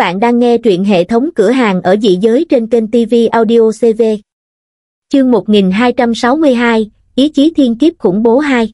bạn đang nghe truyện hệ thống cửa hàng ở dị giới trên kênh TV Audio CV. Chương 1262, Ý chí thiên kiếp khủng bố 2.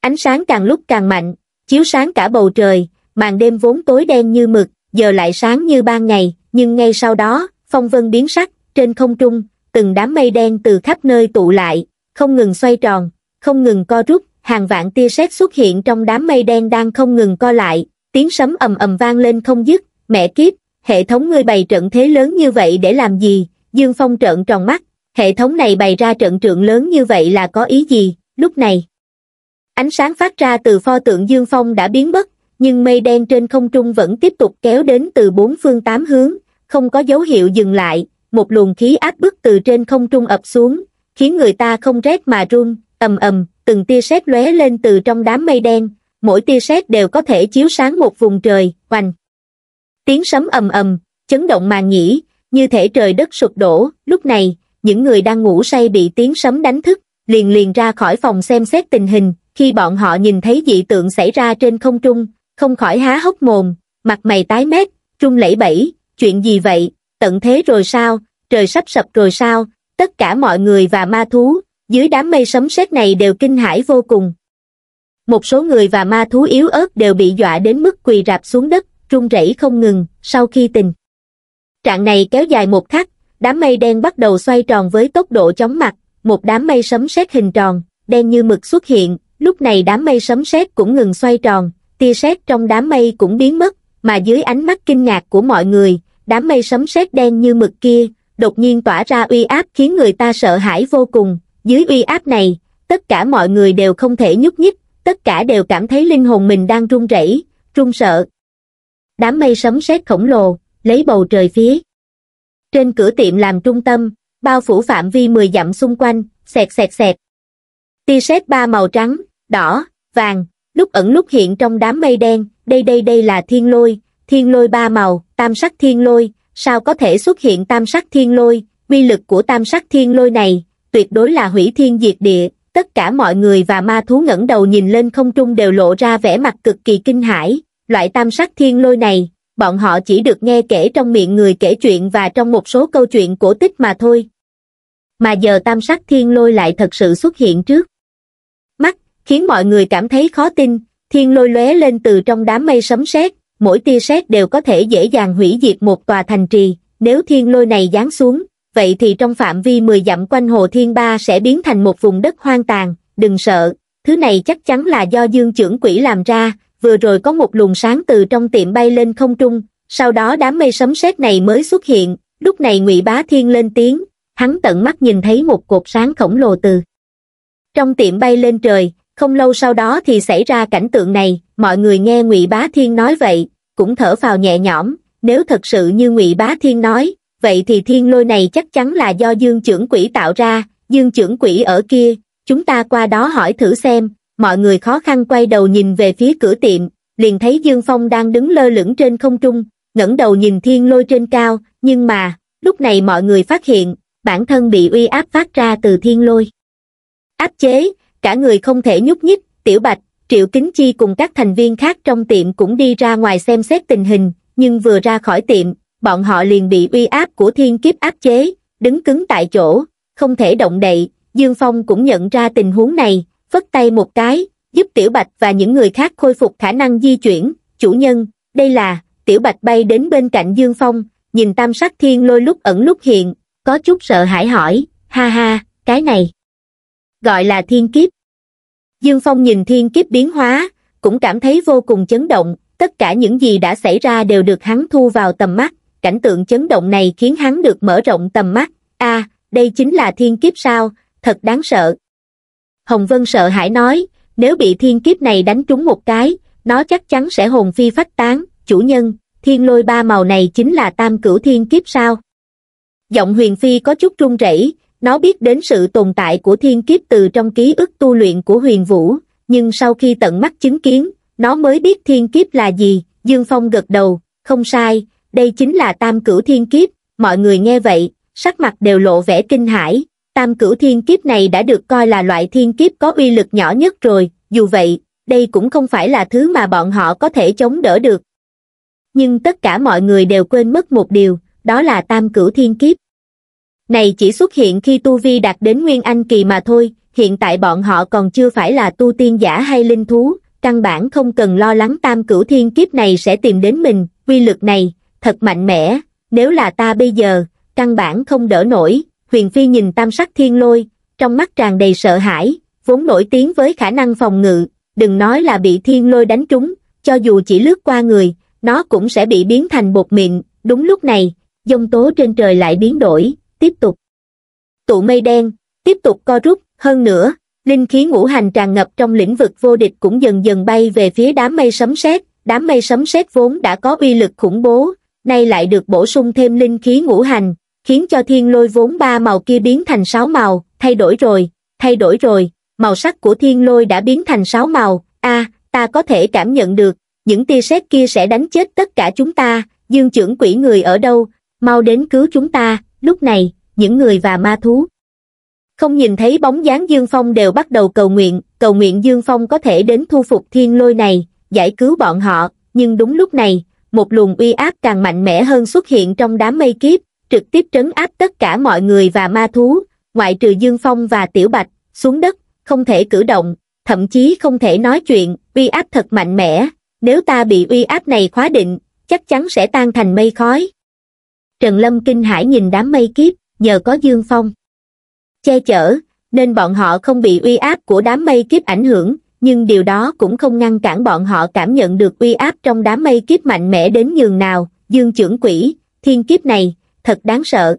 Ánh sáng càng lúc càng mạnh, chiếu sáng cả bầu trời, màn đêm vốn tối đen như mực, giờ lại sáng như ban ngày, nhưng ngay sau đó, phong vân biến sắc, trên không trung, từng đám mây đen từ khắp nơi tụ lại, không ngừng xoay tròn, không ngừng co rút, hàng vạn tia sét xuất hiện trong đám mây đen đang không ngừng co lại, tiếng sấm ầm ầm vang lên không dứt, mẹ kiếp hệ thống ngươi bày trận thế lớn như vậy để làm gì dương phong trợn tròn mắt hệ thống này bày ra trận trượng lớn như vậy là có ý gì lúc này ánh sáng phát ra từ pho tượng dương phong đã biến mất nhưng mây đen trên không trung vẫn tiếp tục kéo đến từ bốn phương tám hướng không có dấu hiệu dừng lại một luồng khí áp bức từ trên không trung ập xuống khiến người ta không rét mà run ầm ầm từng tia sét lóe lên từ trong đám mây đen mỗi tia sét đều có thể chiếu sáng một vùng trời oành Tiếng sấm ầm ầm, chấn động màn nhĩ, như thể trời đất sụp đổ, lúc này, những người đang ngủ say bị tiếng sấm đánh thức, liền liền ra khỏi phòng xem xét tình hình, khi bọn họ nhìn thấy dị tượng xảy ra trên không trung, không khỏi há hốc mồm, mặt mày tái mét, trung lẫy bẫy, chuyện gì vậy, tận thế rồi sao, trời sắp sập rồi sao, tất cả mọi người và ma thú, dưới đám mây sấm sét này đều kinh hãi vô cùng. Một số người và ma thú yếu ớt đều bị dọa đến mức quỳ rạp xuống đất, rung rẩy không ngừng, sau khi tình. Trạng này kéo dài một khắc, đám mây đen bắt đầu xoay tròn với tốc độ chóng mặt, một đám mây sấm sét hình tròn, đen như mực xuất hiện, lúc này đám mây sấm sét cũng ngừng xoay tròn, tia sét trong đám mây cũng biến mất, mà dưới ánh mắt kinh ngạc của mọi người, đám mây sấm sét đen như mực kia, đột nhiên tỏa ra uy áp khiến người ta sợ hãi vô cùng, dưới uy áp này, tất cả mọi người đều không thể nhúc nhích, tất cả đều cảm thấy linh hồn mình đang run rẩy, run sợ, đám mây sấm sét khổng lồ, lấy bầu trời phía. Trên cửa tiệm làm trung tâm, bao phủ phạm vi 10 dặm xung quanh, xẹt xẹt xẹt. Tia sét ba màu trắng, đỏ, vàng, lúc ẩn lúc hiện trong đám mây đen, đây đây đây là thiên lôi, thiên lôi ba màu, tam sắc thiên lôi, sao có thể xuất hiện tam sắc thiên lôi, uy lực của tam sắc thiên lôi này, tuyệt đối là hủy thiên diệt địa, tất cả mọi người và ma thú ngẩng đầu nhìn lên không trung đều lộ ra vẻ mặt cực kỳ kinh hãi, loại tam sắc thiên lôi này, bọn họ chỉ được nghe kể trong miệng người kể chuyện và trong một số câu chuyện cổ tích mà thôi. Mà giờ tam sắc thiên lôi lại thật sự xuất hiện trước. Mắt, khiến mọi người cảm thấy khó tin, thiên lôi lóe lên từ trong đám mây sấm sét, mỗi tia sét đều có thể dễ dàng hủy diệt một tòa thành trì, nếu thiên lôi này giáng xuống, vậy thì trong phạm vi 10 dặm quanh hồ thiên ba sẽ biến thành một vùng đất hoang tàn, đừng sợ, thứ này chắc chắn là do dương trưởng quỷ làm ra, vừa rồi có một luồng sáng từ trong tiệm bay lên không trung, sau đó đám mây sấm sét này mới xuất hiện, lúc này ngụy Bá Thiên lên tiếng, hắn tận mắt nhìn thấy một cột sáng khổng lồ từ. Trong tiệm bay lên trời, không lâu sau đó thì xảy ra cảnh tượng này, mọi người nghe ngụy Bá Thiên nói vậy, cũng thở vào nhẹ nhõm, nếu thật sự như ngụy Bá Thiên nói, vậy thì thiên lôi này chắc chắn là do dương trưởng quỷ tạo ra, dương trưởng quỷ ở kia, chúng ta qua đó hỏi thử xem, mọi người khó khăn quay đầu nhìn về phía cửa tiệm, liền thấy Dương Phong đang đứng lơ lửng trên không trung, ngẩng đầu nhìn thiên lôi trên cao, nhưng mà, lúc này mọi người phát hiện, bản thân bị uy áp phát ra từ thiên lôi. Áp chế, cả người không thể nhúc nhích, tiểu bạch, triệu kính chi cùng các thành viên khác trong tiệm cũng đi ra ngoài xem xét tình hình, nhưng vừa ra khỏi tiệm, bọn họ liền bị uy áp của thiên kiếp áp chế, đứng cứng tại chỗ, không thể động đậy, Dương Phong cũng nhận ra tình huống này, phất tay một cái giúp tiểu bạch và những người khác khôi phục khả năng di chuyển chủ nhân đây là tiểu bạch bay đến bên cạnh dương phong nhìn tam sắc thiên lôi lúc ẩn lúc hiện có chút sợ hãi hỏi ha ha cái này gọi là thiên kiếp dương phong nhìn thiên kiếp biến hóa cũng cảm thấy vô cùng chấn động tất cả những gì đã xảy ra đều được hắn thu vào tầm mắt cảnh tượng chấn động này khiến hắn được mở rộng tầm mắt a à, đây chính là thiên kiếp sao thật đáng sợ Hồng Vân sợ hãi nói, nếu bị thiên kiếp này đánh trúng một cái, nó chắc chắn sẽ hồn phi phách tán, chủ nhân, thiên lôi ba màu này chính là tam cửu thiên kiếp sao? Giọng huyền phi có chút run rẩy, nó biết đến sự tồn tại của thiên kiếp từ trong ký ức tu luyện của huyền vũ, nhưng sau khi tận mắt chứng kiến, nó mới biết thiên kiếp là gì, Dương Phong gật đầu, không sai, đây chính là tam cửu thiên kiếp, mọi người nghe vậy, sắc mặt đều lộ vẻ kinh hãi, tam cửu thiên kiếp này đã được coi là loại thiên kiếp có uy lực nhỏ nhất rồi, dù vậy, đây cũng không phải là thứ mà bọn họ có thể chống đỡ được. Nhưng tất cả mọi người đều quên mất một điều, đó là tam cửu thiên kiếp. Này chỉ xuất hiện khi Tu Vi đạt đến Nguyên Anh Kỳ mà thôi, hiện tại bọn họ còn chưa phải là tu tiên giả hay linh thú, căn bản không cần lo lắng tam cửu thiên kiếp này sẽ tìm đến mình, Uy lực này, thật mạnh mẽ, nếu là ta bây giờ, căn bản không đỡ nổi, huyền phi nhìn tam sắc thiên lôi, trong mắt tràn đầy sợ hãi, vốn nổi tiếng với khả năng phòng ngự, đừng nói là bị thiên lôi đánh trúng, cho dù chỉ lướt qua người, nó cũng sẽ bị biến thành bột miệng, đúng lúc này, dông tố trên trời lại biến đổi, tiếp tục. Tụ mây đen, tiếp tục co rút, hơn nữa, linh khí ngũ hành tràn ngập trong lĩnh vực vô địch cũng dần dần bay về phía đám mây sấm sét đám mây sấm sét vốn đã có uy lực khủng bố, nay lại được bổ sung thêm linh khí ngũ hành, khiến cho thiên lôi vốn ba màu kia biến thành sáu màu, thay đổi rồi, thay đổi rồi, màu sắc của thiên lôi đã biến thành sáu màu, a ta có thể cảm nhận được, những tia sét kia sẽ đánh chết tất cả chúng ta, dương trưởng quỷ người ở đâu, mau đến cứu chúng ta, lúc này, những người và ma thú. Không nhìn thấy bóng dáng Dương Phong đều bắt đầu cầu nguyện, cầu nguyện Dương Phong có thể đến thu phục thiên lôi này, giải cứu bọn họ, nhưng đúng lúc này, một luồng uy áp càng mạnh mẽ hơn xuất hiện trong đám mây kiếp, trực tiếp trấn áp tất cả mọi người và ma thú, ngoại trừ Dương Phong và Tiểu Bạch, xuống đất, không thể cử động, thậm chí không thể nói chuyện, uy áp thật mạnh mẽ, nếu ta bị uy áp này khóa định, chắc chắn sẽ tan thành mây khói. Trần Lâm kinh hãi nhìn đám mây kiếp, nhờ có Dương Phong. Che chở, nên bọn họ không bị uy áp của đám mây kiếp ảnh hưởng, nhưng điều đó cũng không ngăn cản bọn họ cảm nhận được uy áp trong đám mây kiếp mạnh mẽ đến nhường nào, Dương trưởng quỷ, thiên kiếp này, thật đáng sợ.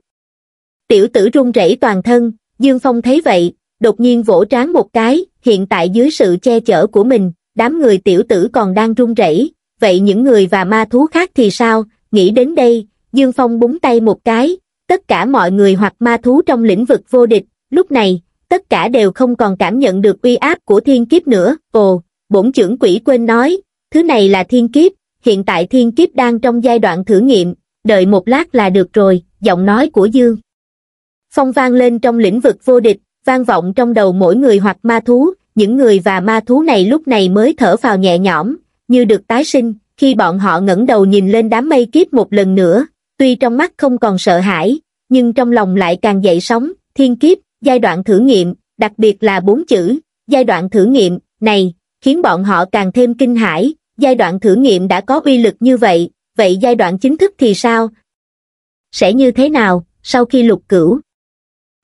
Tiểu tử run rẩy toàn thân, Dương Phong thấy vậy, đột nhiên vỗ trán một cái, hiện tại dưới sự che chở của mình, đám người tiểu tử còn đang run rẩy, vậy những người và ma thú khác thì sao? Nghĩ đến đây, Dương Phong búng tay một cái, tất cả mọi người hoặc ma thú trong lĩnh vực vô địch, lúc này, tất cả đều không còn cảm nhận được uy áp của thiên kiếp nữa. Ồ, bổn trưởng quỷ quên nói, thứ này là thiên kiếp, hiện tại thiên kiếp đang trong giai đoạn thử nghiệm, đợi một lát là được rồi, giọng nói của Dương. Phong vang lên trong lĩnh vực vô địch, vang vọng trong đầu mỗi người hoặc ma thú, những người và ma thú này lúc này mới thở vào nhẹ nhõm, như được tái sinh, khi bọn họ ngẩng đầu nhìn lên đám mây kiếp một lần nữa, tuy trong mắt không còn sợ hãi, nhưng trong lòng lại càng dậy sóng, thiên kiếp, giai đoạn thử nghiệm, đặc biệt là bốn chữ, giai đoạn thử nghiệm, này, khiến bọn họ càng thêm kinh hãi, giai đoạn thử nghiệm đã có uy lực như vậy, vậy giai đoạn chính thức thì sao? Sẽ như thế nào, sau khi lục cửu?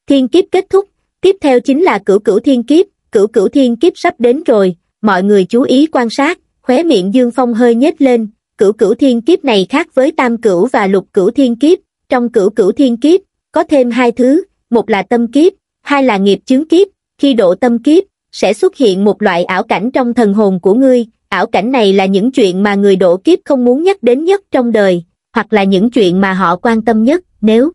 Thiên kiếp kết thúc, tiếp theo chính là cửu cửu thiên kiếp, cửu cửu thiên kiếp sắp đến rồi, mọi người chú ý quan sát, khóe miệng Dương Phong hơi nhếch lên, cửu cửu thiên kiếp này khác với tam cửu và lục cửu thiên kiếp, trong cửu cửu thiên kiếp, có thêm hai thứ, một là tâm kiếp, hai là nghiệp chứng kiếp, khi độ tâm kiếp, sẽ xuất hiện một loại ảo cảnh trong thần hồn của ngươi, ảo cảnh này là những chuyện mà người đổ kiếp không muốn nhắc đến nhất trong đời hoặc là những chuyện mà họ quan tâm nhất nếu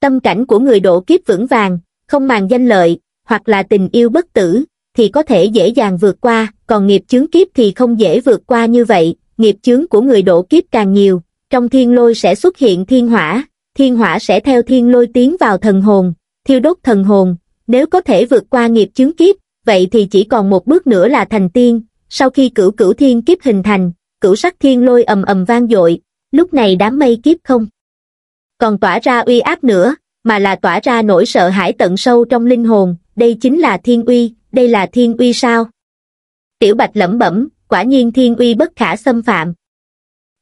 tâm cảnh của người đổ kiếp vững vàng không màng danh lợi hoặc là tình yêu bất tử thì có thể dễ dàng vượt qua còn nghiệp chướng kiếp thì không dễ vượt qua như vậy nghiệp chướng của người đổ kiếp càng nhiều trong thiên lôi sẽ xuất hiện thiên hỏa thiên hỏa sẽ theo thiên lôi tiến vào thần hồn thiêu đốt thần hồn nếu có thể vượt qua nghiệp chướng kiếp vậy thì chỉ còn một bước nữa là thành tiên sau khi cửu cửu thiên kiếp hình thành, cửu sắc thiên lôi ầm ầm vang dội, lúc này đám mây kiếp không. Còn tỏa ra uy áp nữa, mà là tỏa ra nỗi sợ hãi tận sâu trong linh hồn, đây chính là thiên uy, đây là thiên uy sao? Tiểu Bạch lẩm bẩm, quả nhiên thiên uy bất khả xâm phạm.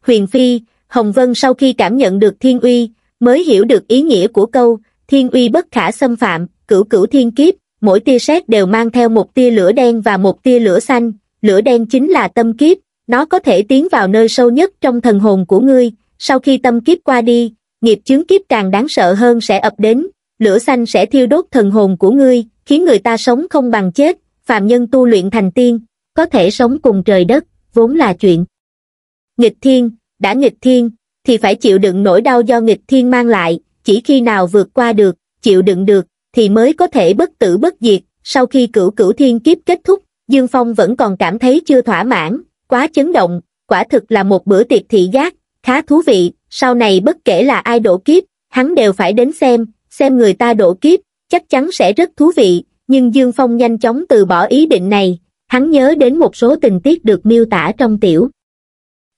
Huyền Phi, Hồng Vân sau khi cảm nhận được thiên uy, mới hiểu được ý nghĩa của câu, thiên uy bất khả xâm phạm, cửu cửu thiên kiếp, mỗi tia sét đều mang theo một tia lửa đen và một tia lửa xanh, lửa đen chính là tâm kiếp, nó có thể tiến vào nơi sâu nhất trong thần hồn của ngươi, sau khi tâm kiếp qua đi, nghiệp chứng kiếp càng đáng sợ hơn sẽ ập đến, lửa xanh sẽ thiêu đốt thần hồn của ngươi, khiến người ta sống không bằng chết, phạm nhân tu luyện thành tiên, có thể sống cùng trời đất, vốn là chuyện. Nghịch thiên, đã nghịch thiên, thì phải chịu đựng nỗi đau do nghịch thiên mang lại, chỉ khi nào vượt qua được, chịu đựng được, thì mới có thể bất tử bất diệt, sau khi cửu cửu thiên kiếp kết thúc, Dương Phong vẫn còn cảm thấy chưa thỏa mãn, quá chấn động, quả thực là một bữa tiệc thị giác, khá thú vị, sau này bất kể là ai đổ kiếp, hắn đều phải đến xem, xem người ta đổ kiếp, chắc chắn sẽ rất thú vị, nhưng Dương Phong nhanh chóng từ bỏ ý định này, hắn nhớ đến một số tình tiết được miêu tả trong tiểu.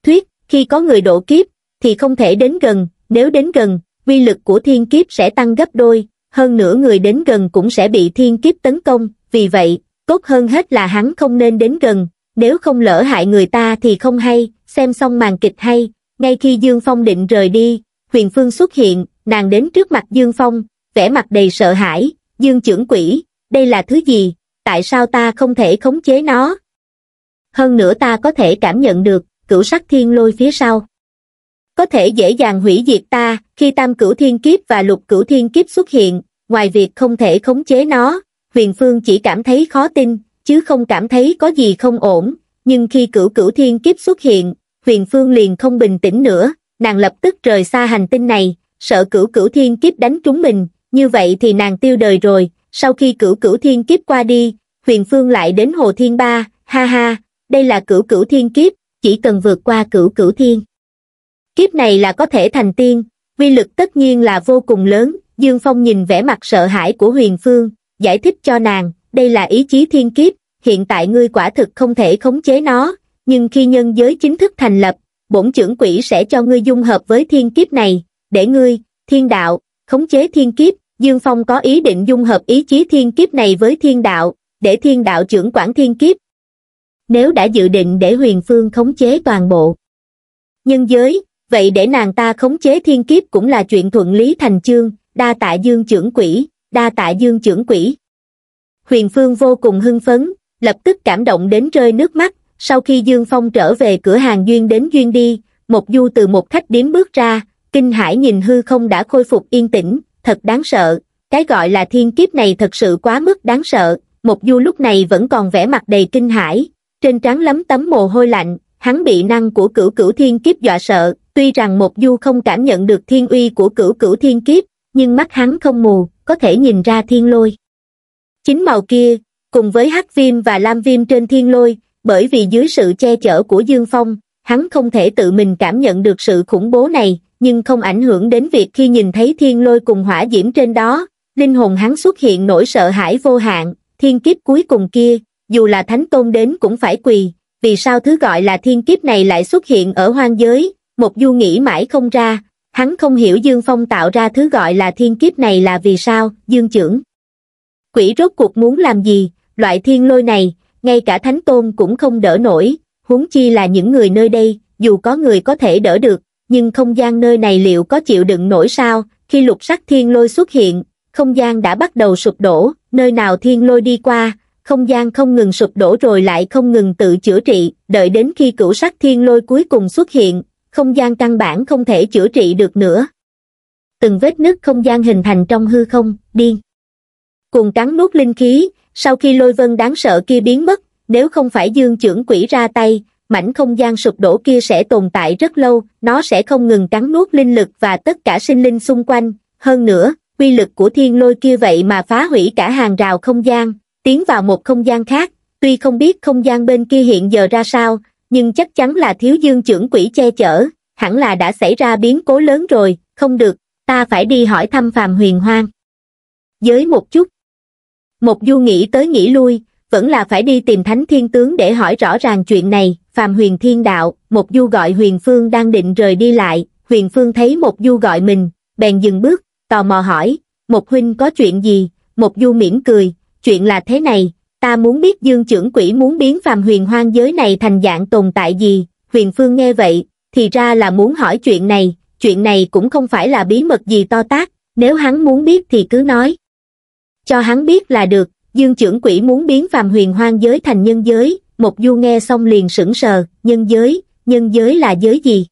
Thuyết, khi có người đổ kiếp, thì không thể đến gần, nếu đến gần, uy lực của thiên kiếp sẽ tăng gấp đôi, hơn nữa người đến gần cũng sẽ bị thiên kiếp tấn công, vì vậy, tốt hơn hết là hắn không nên đến gần, nếu không lỡ hại người ta thì không hay, xem xong màn kịch hay, ngay khi Dương Phong định rời đi, Huyền Phương xuất hiện, nàng đến trước mặt Dương Phong, vẻ mặt đầy sợ hãi, Dương trưởng quỷ, đây là thứ gì, tại sao ta không thể khống chế nó? Hơn nữa ta có thể cảm nhận được, cửu sắc thiên lôi phía sau. Có thể dễ dàng hủy diệt ta, khi tam cửu thiên kiếp và lục cửu thiên kiếp xuất hiện, ngoài việc không thể khống chế nó, huyền phương chỉ cảm thấy khó tin, chứ không cảm thấy có gì không ổn, nhưng khi cửu cửu thiên kiếp xuất hiện, huyền phương liền không bình tĩnh nữa, nàng lập tức rời xa hành tinh này, sợ cửu cửu thiên kiếp đánh trúng mình, như vậy thì nàng tiêu đời rồi, sau khi cửu cửu thiên kiếp qua đi, huyền phương lại đến hồ thiên ba, ha ha, đây là cửu cửu thiên kiếp, chỉ cần vượt qua cửu cửu thiên. Kiếp này là có thể thành tiên, vi lực tất nhiên là vô cùng lớn, Dương Phong nhìn vẻ mặt sợ hãi của huyền phương, giải thích cho nàng, đây là ý chí thiên kiếp, hiện tại ngươi quả thực không thể khống chế nó, nhưng khi nhân giới chính thức thành lập, bổn trưởng quỷ sẽ cho ngươi dung hợp với thiên kiếp này, để ngươi, thiên đạo, khống chế thiên kiếp, Dương Phong có ý định dung hợp ý chí thiên kiếp này với thiên đạo, để thiên đạo trưởng quản thiên kiếp. Nếu đã dự định để huyền phương khống chế toàn bộ nhân giới, vậy để nàng ta khống chế thiên kiếp cũng là chuyện thuận lý thành chương, đa tạ dương trưởng quỷ, đa tạ dương trưởng quỷ. Huyền Phương vô cùng hưng phấn, lập tức cảm động đến rơi nước mắt, sau khi Dương Phong trở về cửa hàng Duyên đến Duyên đi, một du từ một khách điếm bước ra, kinh hải nhìn hư không đã khôi phục yên tĩnh, thật đáng sợ, cái gọi là thiên kiếp này thật sự quá mức đáng sợ, một du lúc này vẫn còn vẻ mặt đầy kinh hải trên trán lấm tấm mồ hôi lạnh, hắn bị năng của cửu cửu thiên kiếp dọa sợ, tuy rằng một du không cảm nhận được thiên uy của cửu cửu thiên kiếp, nhưng mắt hắn không mù có thể nhìn ra thiên lôi chính màu kia cùng với hắc viêm và lam viêm trên thiên lôi bởi vì dưới sự che chở của dương phong hắn không thể tự mình cảm nhận được sự khủng bố này nhưng không ảnh hưởng đến việc khi nhìn thấy thiên lôi cùng hỏa diễm trên đó linh hồn hắn xuất hiện nỗi sợ hãi vô hạn thiên kiếp cuối cùng kia dù là thánh tôn đến cũng phải quỳ vì sao thứ gọi là thiên kiếp này lại xuất hiện ở hoang giới một du nghĩ mãi không ra hắn không hiểu dương phong tạo ra thứ gọi là thiên kiếp này là vì sao dương trưởng quỷ rốt cuộc muốn làm gì loại thiên lôi này ngay cả thánh tôn cũng không đỡ nổi huống chi là những người nơi đây dù có người có thể đỡ được nhưng không gian nơi này liệu có chịu đựng nổi sao khi lục sắc thiên lôi xuất hiện không gian đã bắt đầu sụp đổ nơi nào thiên lôi đi qua không gian không ngừng sụp đổ rồi lại không ngừng tự chữa trị đợi đến khi cửu sắc thiên lôi cuối cùng xuất hiện không gian căn bản không thể chữa trị được nữa. Từng vết nứt không gian hình thành trong hư không, điên. Cuồng cắn nuốt linh khí, sau khi lôi vân đáng sợ kia biến mất, nếu không phải dương trưởng quỷ ra tay, mảnh không gian sụp đổ kia sẽ tồn tại rất lâu, nó sẽ không ngừng cắn nuốt linh lực và tất cả sinh linh xung quanh. Hơn nữa, quy lực của thiên lôi kia vậy mà phá hủy cả hàng rào không gian, tiến vào một không gian khác. Tuy không biết không gian bên kia hiện giờ ra sao, nhưng chắc chắn là thiếu dương trưởng quỹ che chở hẳn là đã xảy ra biến cố lớn rồi không được ta phải đi hỏi thăm phàm huyền hoang giới một chút một du nghĩ tới nghĩ lui vẫn là phải đi tìm thánh thiên tướng để hỏi rõ ràng chuyện này phàm huyền thiên đạo một du gọi huyền phương đang định rời đi lại huyền phương thấy một du gọi mình bèn dừng bước tò mò hỏi một huynh có chuyện gì một du mỉm cười chuyện là thế này ta muốn biết dương trưởng quỷ muốn biến phàm huyền hoang giới này thành dạng tồn tại gì, huyền phương nghe vậy, thì ra là muốn hỏi chuyện này, chuyện này cũng không phải là bí mật gì to tác, nếu hắn muốn biết thì cứ nói. Cho hắn biết là được, dương trưởng quỷ muốn biến phàm huyền hoang giới thành nhân giới, một du nghe xong liền sững sờ, nhân giới, nhân giới là giới gì?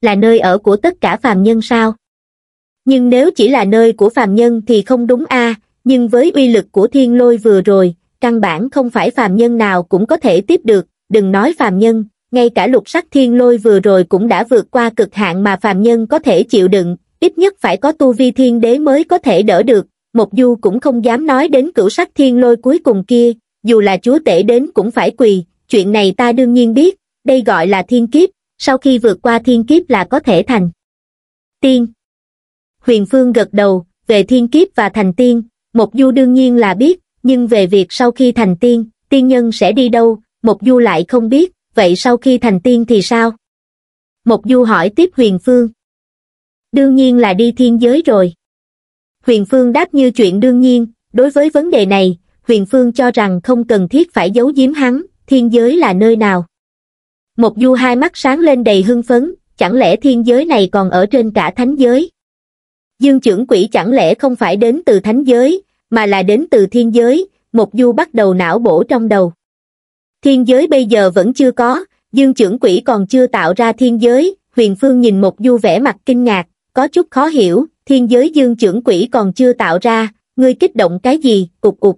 Là nơi ở của tất cả phàm nhân sao? Nhưng nếu chỉ là nơi của phàm nhân thì không đúng a nhưng với uy lực của thiên lôi vừa rồi, căn bản không phải phàm nhân nào cũng có thể tiếp được, đừng nói phàm nhân, ngay cả lục sắc thiên lôi vừa rồi cũng đã vượt qua cực hạn mà phàm nhân có thể chịu đựng, ít nhất phải có tu vi thiên đế mới có thể đỡ được, một du cũng không dám nói đến cửu sắc thiên lôi cuối cùng kia, dù là chúa tể đến cũng phải quỳ, chuyện này ta đương nhiên biết, đây gọi là thiên kiếp, sau khi vượt qua thiên kiếp là có thể thành. Tiên Huyền Phương gật đầu, về thiên kiếp và thành tiên, một du đương nhiên là biết, nhưng về việc sau khi thành tiên, tiên nhân sẽ đi đâu, Mộc Du lại không biết, vậy sau khi thành tiên thì sao? Mộc Du hỏi tiếp Huyền Phương. Đương nhiên là đi thiên giới rồi. Huyền Phương đáp như chuyện đương nhiên, đối với vấn đề này, Huyền Phương cho rằng không cần thiết phải giấu giếm hắn, thiên giới là nơi nào. Mộc Du hai mắt sáng lên đầy hưng phấn, chẳng lẽ thiên giới này còn ở trên cả thánh giới? Dương trưởng quỷ chẳng lẽ không phải đến từ thánh giới, mà là đến từ thiên giới, Mộc Du bắt đầu não bổ trong đầu. Thiên giới bây giờ vẫn chưa có, Dương trưởng quỷ còn chưa tạo ra thiên giới, Huyền Phương nhìn Mộc Du vẻ mặt kinh ngạc, có chút khó hiểu, thiên giới Dương trưởng quỷ còn chưa tạo ra, ngươi kích động cái gì, cục cục.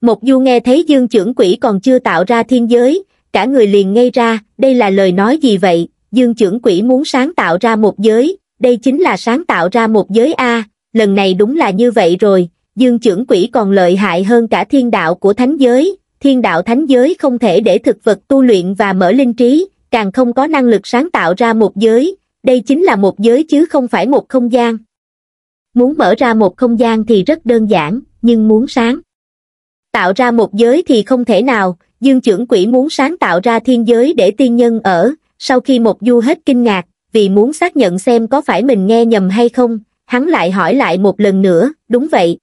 Mộc Du nghe thấy Dương trưởng quỷ còn chưa tạo ra thiên giới, cả người liền ngây ra, đây là lời nói gì vậy, Dương trưởng quỷ muốn sáng tạo ra một giới, đây chính là sáng tạo ra một giới A, lần này đúng là như vậy rồi, dương trưởng quỷ còn lợi hại hơn cả thiên đạo của thánh giới, thiên đạo thánh giới không thể để thực vật tu luyện và mở linh trí, càng không có năng lực sáng tạo ra một giới, đây chính là một giới chứ không phải một không gian. Muốn mở ra một không gian thì rất đơn giản, nhưng muốn sáng. Tạo ra một giới thì không thể nào, dương trưởng quỷ muốn sáng tạo ra thiên giới để tiên nhân ở, sau khi một du hết kinh ngạc, vì muốn xác nhận xem có phải mình nghe nhầm hay không, hắn lại hỏi lại một lần nữa, đúng vậy,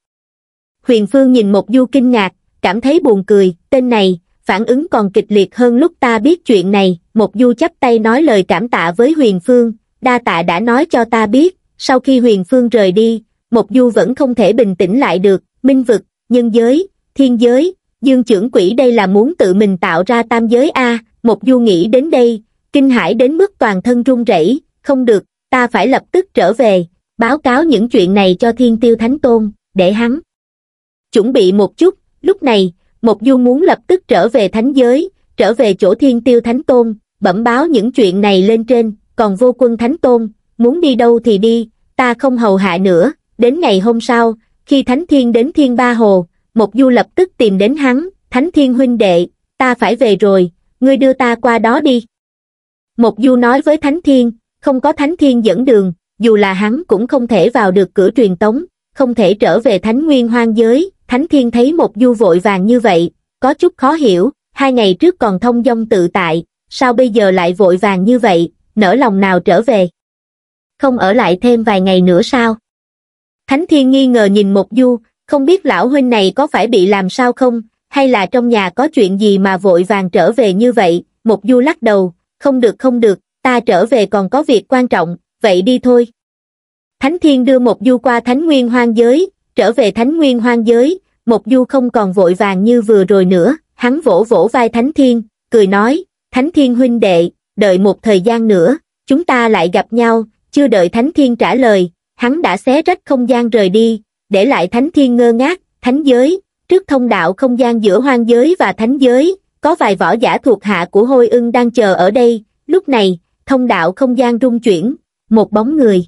Huyền Phương nhìn Mộc du kinh ngạc, cảm thấy buồn cười, tên này, phản ứng còn kịch liệt hơn lúc ta biết chuyện này, Mộc du chắp tay nói lời cảm tạ với Huyền Phương, đa tạ đã nói cho ta biết, sau khi Huyền Phương rời đi, Mộc du vẫn không thể bình tĩnh lại được, minh vực, nhân giới, thiên giới, dương trưởng quỷ đây là muốn tự mình tạo ra tam giới A, Mộc du nghĩ đến đây, kinh hãi đến mức toàn thân run rẩy, không được, ta phải lập tức trở về, báo cáo những chuyện này cho thiên tiêu thánh tôn, để hắn chuẩn bị một chút, lúc này, Mộc Du muốn lập tức trở về thánh giới, trở về chỗ thiên tiêu thánh tôn, bẩm báo những chuyện này lên trên, còn vô quân thánh tôn, muốn đi đâu thì đi, ta không hầu hạ nữa, đến ngày hôm sau, khi thánh thiên đến thiên ba hồ, Mộc Du lập tức tìm đến hắn, thánh thiên huynh đệ, ta phải về rồi, ngươi đưa ta qua đó đi. Mộc Du nói với thánh thiên, không có thánh thiên dẫn đường, dù là hắn cũng không thể vào được cửa truyền tống, không thể trở về thánh nguyên hoang giới, Thánh Thiên thấy một du vội vàng như vậy, có chút khó hiểu, hai ngày trước còn thông dong tự tại, sao bây giờ lại vội vàng như vậy, nỡ lòng nào trở về? Không ở lại thêm vài ngày nữa sao? Thánh Thiên nghi ngờ nhìn một du, không biết lão huynh này có phải bị làm sao không, hay là trong nhà có chuyện gì mà vội vàng trở về như vậy, một du lắc đầu, không được không được, ta trở về còn có việc quan trọng, vậy đi thôi. Thánh Thiên đưa một du qua Thánh Nguyên hoang giới, trở về thánh nguyên hoang giới mộc du không còn vội vàng như vừa rồi nữa hắn vỗ vỗ vai thánh thiên cười nói thánh thiên huynh đệ đợi một thời gian nữa chúng ta lại gặp nhau chưa đợi thánh thiên trả lời hắn đã xé rách không gian rời đi để lại thánh thiên ngơ ngác thánh giới trước thông đạo không gian giữa hoang giới và thánh giới có vài võ giả thuộc hạ của hôi ưng đang chờ ở đây lúc này thông đạo không gian rung chuyển một bóng người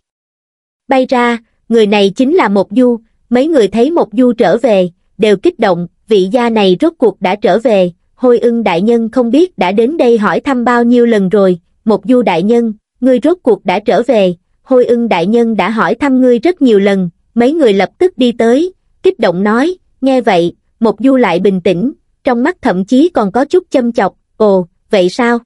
bay ra người này chính là một du mấy người thấy Mộc Du trở về, đều kích động, vị gia này rốt cuộc đã trở về, hôi ưng đại nhân không biết đã đến đây hỏi thăm bao nhiêu lần rồi, Mộc Du đại nhân, ngươi rốt cuộc đã trở về, hôi ưng đại nhân đã hỏi thăm ngươi rất nhiều lần, mấy người lập tức đi tới, kích động nói, nghe vậy, Mộc Du lại bình tĩnh, trong mắt thậm chí còn có chút châm chọc, ồ, vậy sao?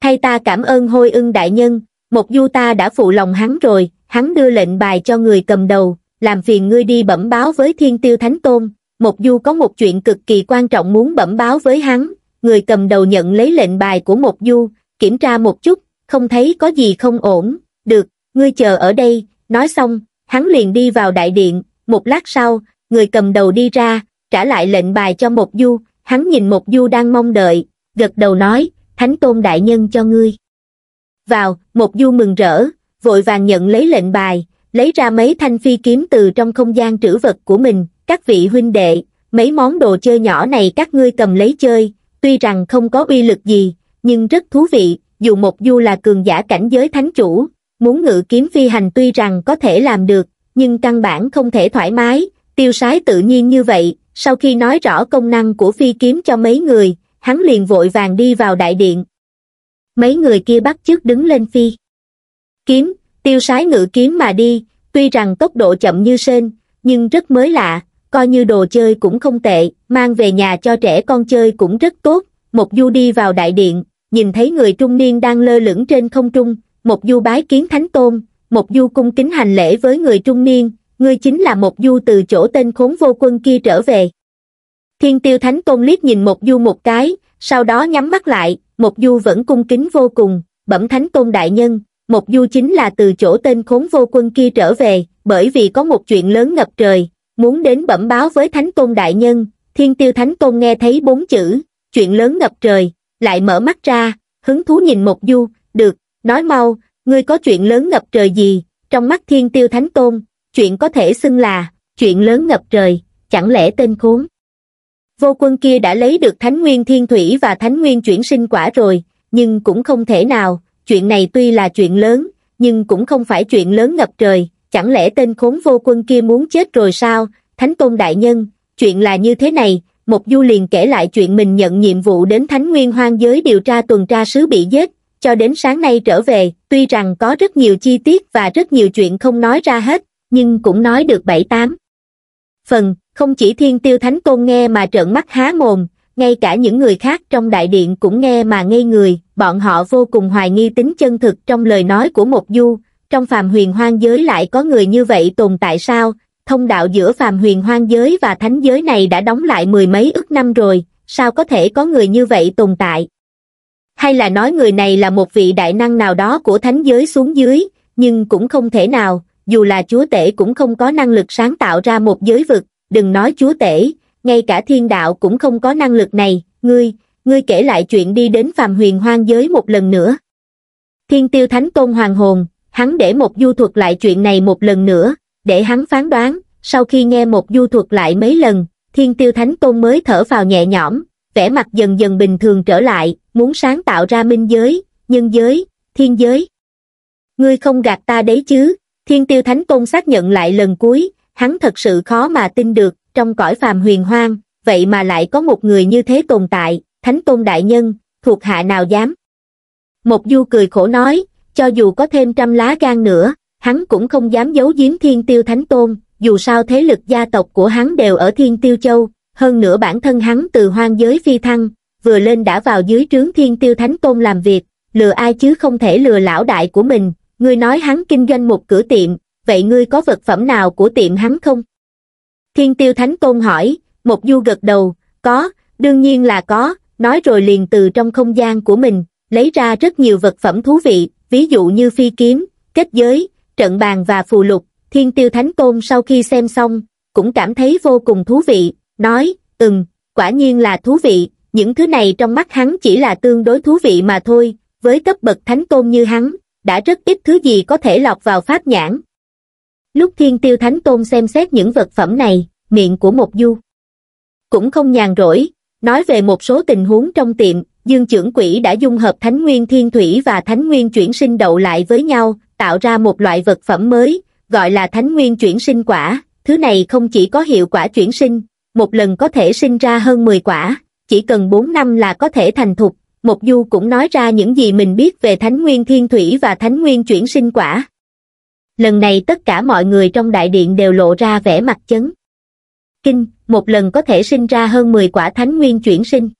Thay ta cảm ơn hôi ưng đại nhân, Mộc Du ta đã phụ lòng hắn rồi, hắn đưa lệnh bài cho người cầm đầu, làm phiền ngươi đi bẩm báo với thiên tiêu thánh tôn, một du có một chuyện cực kỳ quan trọng muốn bẩm báo với hắn, người cầm đầu nhận lấy lệnh bài của một du, kiểm tra một chút, không thấy có gì không ổn, được, ngươi chờ ở đây, nói xong, hắn liền đi vào đại điện, một lát sau, người cầm đầu đi ra, trả lại lệnh bài cho một du, hắn nhìn một du đang mong đợi, gật đầu nói, thánh tôn đại nhân cho ngươi. Vào, một du mừng rỡ, vội vàng nhận lấy lệnh bài, lấy ra mấy thanh phi kiếm từ trong không gian trữ vật của mình các vị huynh đệ mấy món đồ chơi nhỏ này các ngươi cầm lấy chơi tuy rằng không có uy lực gì nhưng rất thú vị dù một du là cường giả cảnh giới thánh chủ muốn ngự kiếm phi hành tuy rằng có thể làm được nhưng căn bản không thể thoải mái tiêu sái tự nhiên như vậy sau khi nói rõ công năng của phi kiếm cho mấy người hắn liền vội vàng đi vào đại điện mấy người kia bắt chước đứng lên phi kiếm Tiêu sái ngự kiếm mà đi, tuy rằng tốc độ chậm như sên, nhưng rất mới lạ, coi như đồ chơi cũng không tệ, mang về nhà cho trẻ con chơi cũng rất tốt. Một du đi vào đại điện, nhìn thấy người trung niên đang lơ lửng trên không trung, một du bái kiến thánh tôn, một du cung kính hành lễ với người trung niên, ngươi chính là một du từ chỗ tên khốn vô quân kia trở về. Thiên tiêu thánh tôn liếc nhìn một du một cái, sau đó nhắm mắt lại, một du vẫn cung kính vô cùng, bẩm thánh tôn đại nhân, Mộc du chính là từ chỗ tên khốn vô quân kia trở về bởi vì có một chuyện lớn ngập trời muốn đến bẩm báo với thánh tôn đại nhân thiên tiêu thánh tôn nghe thấy bốn chữ chuyện lớn ngập trời lại mở mắt ra hứng thú nhìn Mộc du được nói mau ngươi có chuyện lớn ngập trời gì trong mắt thiên tiêu thánh tôn chuyện có thể xưng là chuyện lớn ngập trời chẳng lẽ tên khốn vô quân kia đã lấy được thánh nguyên thiên thủy và thánh nguyên chuyển sinh quả rồi nhưng cũng không thể nào chuyện này tuy là chuyện lớn, nhưng cũng không phải chuyện lớn ngập trời, chẳng lẽ tên khốn vô quân kia muốn chết rồi sao, Thánh Tôn Đại Nhân, chuyện là như thế này, Mộc Du liền kể lại chuyện mình nhận nhiệm vụ đến Thánh Nguyên Hoang giới điều tra tuần tra sứ bị giết, cho đến sáng nay trở về, tuy rằng có rất nhiều chi tiết và rất nhiều chuyện không nói ra hết, nhưng cũng nói được bảy tám. Phần, không chỉ thiên tiêu thánh tôn nghe mà trợn mắt há mồm, ngay cả những người khác trong đại điện cũng nghe mà ngây người, bọn họ vô cùng hoài nghi tính chân thực trong lời nói của một du, trong phàm huyền hoang giới lại có người như vậy tồn tại sao, thông đạo giữa phàm huyền hoang giới và thánh giới này đã đóng lại mười mấy ức năm rồi, sao có thể có người như vậy tồn tại. Hay là nói người này là một vị đại năng nào đó của thánh giới xuống dưới, nhưng cũng không thể nào, dù là chúa tể cũng không có năng lực sáng tạo ra một giới vực, đừng nói chúa tể, ngay cả thiên đạo cũng không có năng lực này, ngươi, ngươi kể lại chuyện đi đến phàm huyền hoang giới một lần nữa. Thiên tiêu thánh tôn hoàng hồn, hắn để một du thuật lại chuyện này một lần nữa, để hắn phán đoán, sau khi nghe một du thuật lại mấy lần, thiên tiêu thánh tôn mới thở vào nhẹ nhõm, vẻ mặt dần dần bình thường trở lại, muốn sáng tạo ra minh giới, nhân giới, thiên giới. Ngươi không gạt ta đấy chứ, thiên tiêu thánh tôn xác nhận lại lần cuối, hắn thật sự khó mà tin được, trong cõi phàm huyền hoang, vậy mà lại có một người như thế tồn tại, thánh tôn đại nhân, thuộc hạ nào dám. Một du cười khổ nói, cho dù có thêm trăm lá gan nữa, hắn cũng không dám giấu giếm thiên tiêu thánh tôn, dù sao thế lực gia tộc của hắn đều ở thiên tiêu châu, hơn nữa bản thân hắn từ hoang giới phi thăng, vừa lên đã vào dưới trướng thiên tiêu thánh tôn làm việc, lừa ai chứ không thể lừa lão đại của mình, ngươi nói hắn kinh doanh một cửa tiệm, vậy ngươi có vật phẩm nào của tiệm hắn không? Thiên tiêu thánh tôn hỏi, một du gật đầu, có, đương nhiên là có, nói rồi liền từ trong không gian của mình, lấy ra rất nhiều vật phẩm thú vị, ví dụ như phi kiếm, kết giới, trận bàn và phù lục. Thiên tiêu thánh tôn sau khi xem xong, cũng cảm thấy vô cùng thú vị, nói, ừm, quả nhiên là thú vị, những thứ này trong mắt hắn chỉ là tương đối thú vị mà thôi, với cấp bậc thánh tôn như hắn, đã rất ít thứ gì có thể lọt vào pháp nhãn, Lúc thiên tiêu thánh tôn xem xét những vật phẩm này, miệng của một du. Cũng không nhàn rỗi, nói về một số tình huống trong tiệm, dương trưởng quỷ đã dung hợp thánh nguyên thiên thủy và thánh nguyên chuyển sinh đậu lại với nhau, tạo ra một loại vật phẩm mới, gọi là thánh nguyên chuyển sinh quả. Thứ này không chỉ có hiệu quả chuyển sinh, một lần có thể sinh ra hơn 10 quả, chỉ cần 4 năm là có thể thành thục. Một du cũng nói ra những gì mình biết về thánh nguyên thiên thủy và thánh nguyên chuyển sinh quả lần này tất cả mọi người trong đại điện đều lộ ra vẻ mặt chấn kinh một lần có thể sinh ra hơn mười quả thánh nguyên chuyển sinh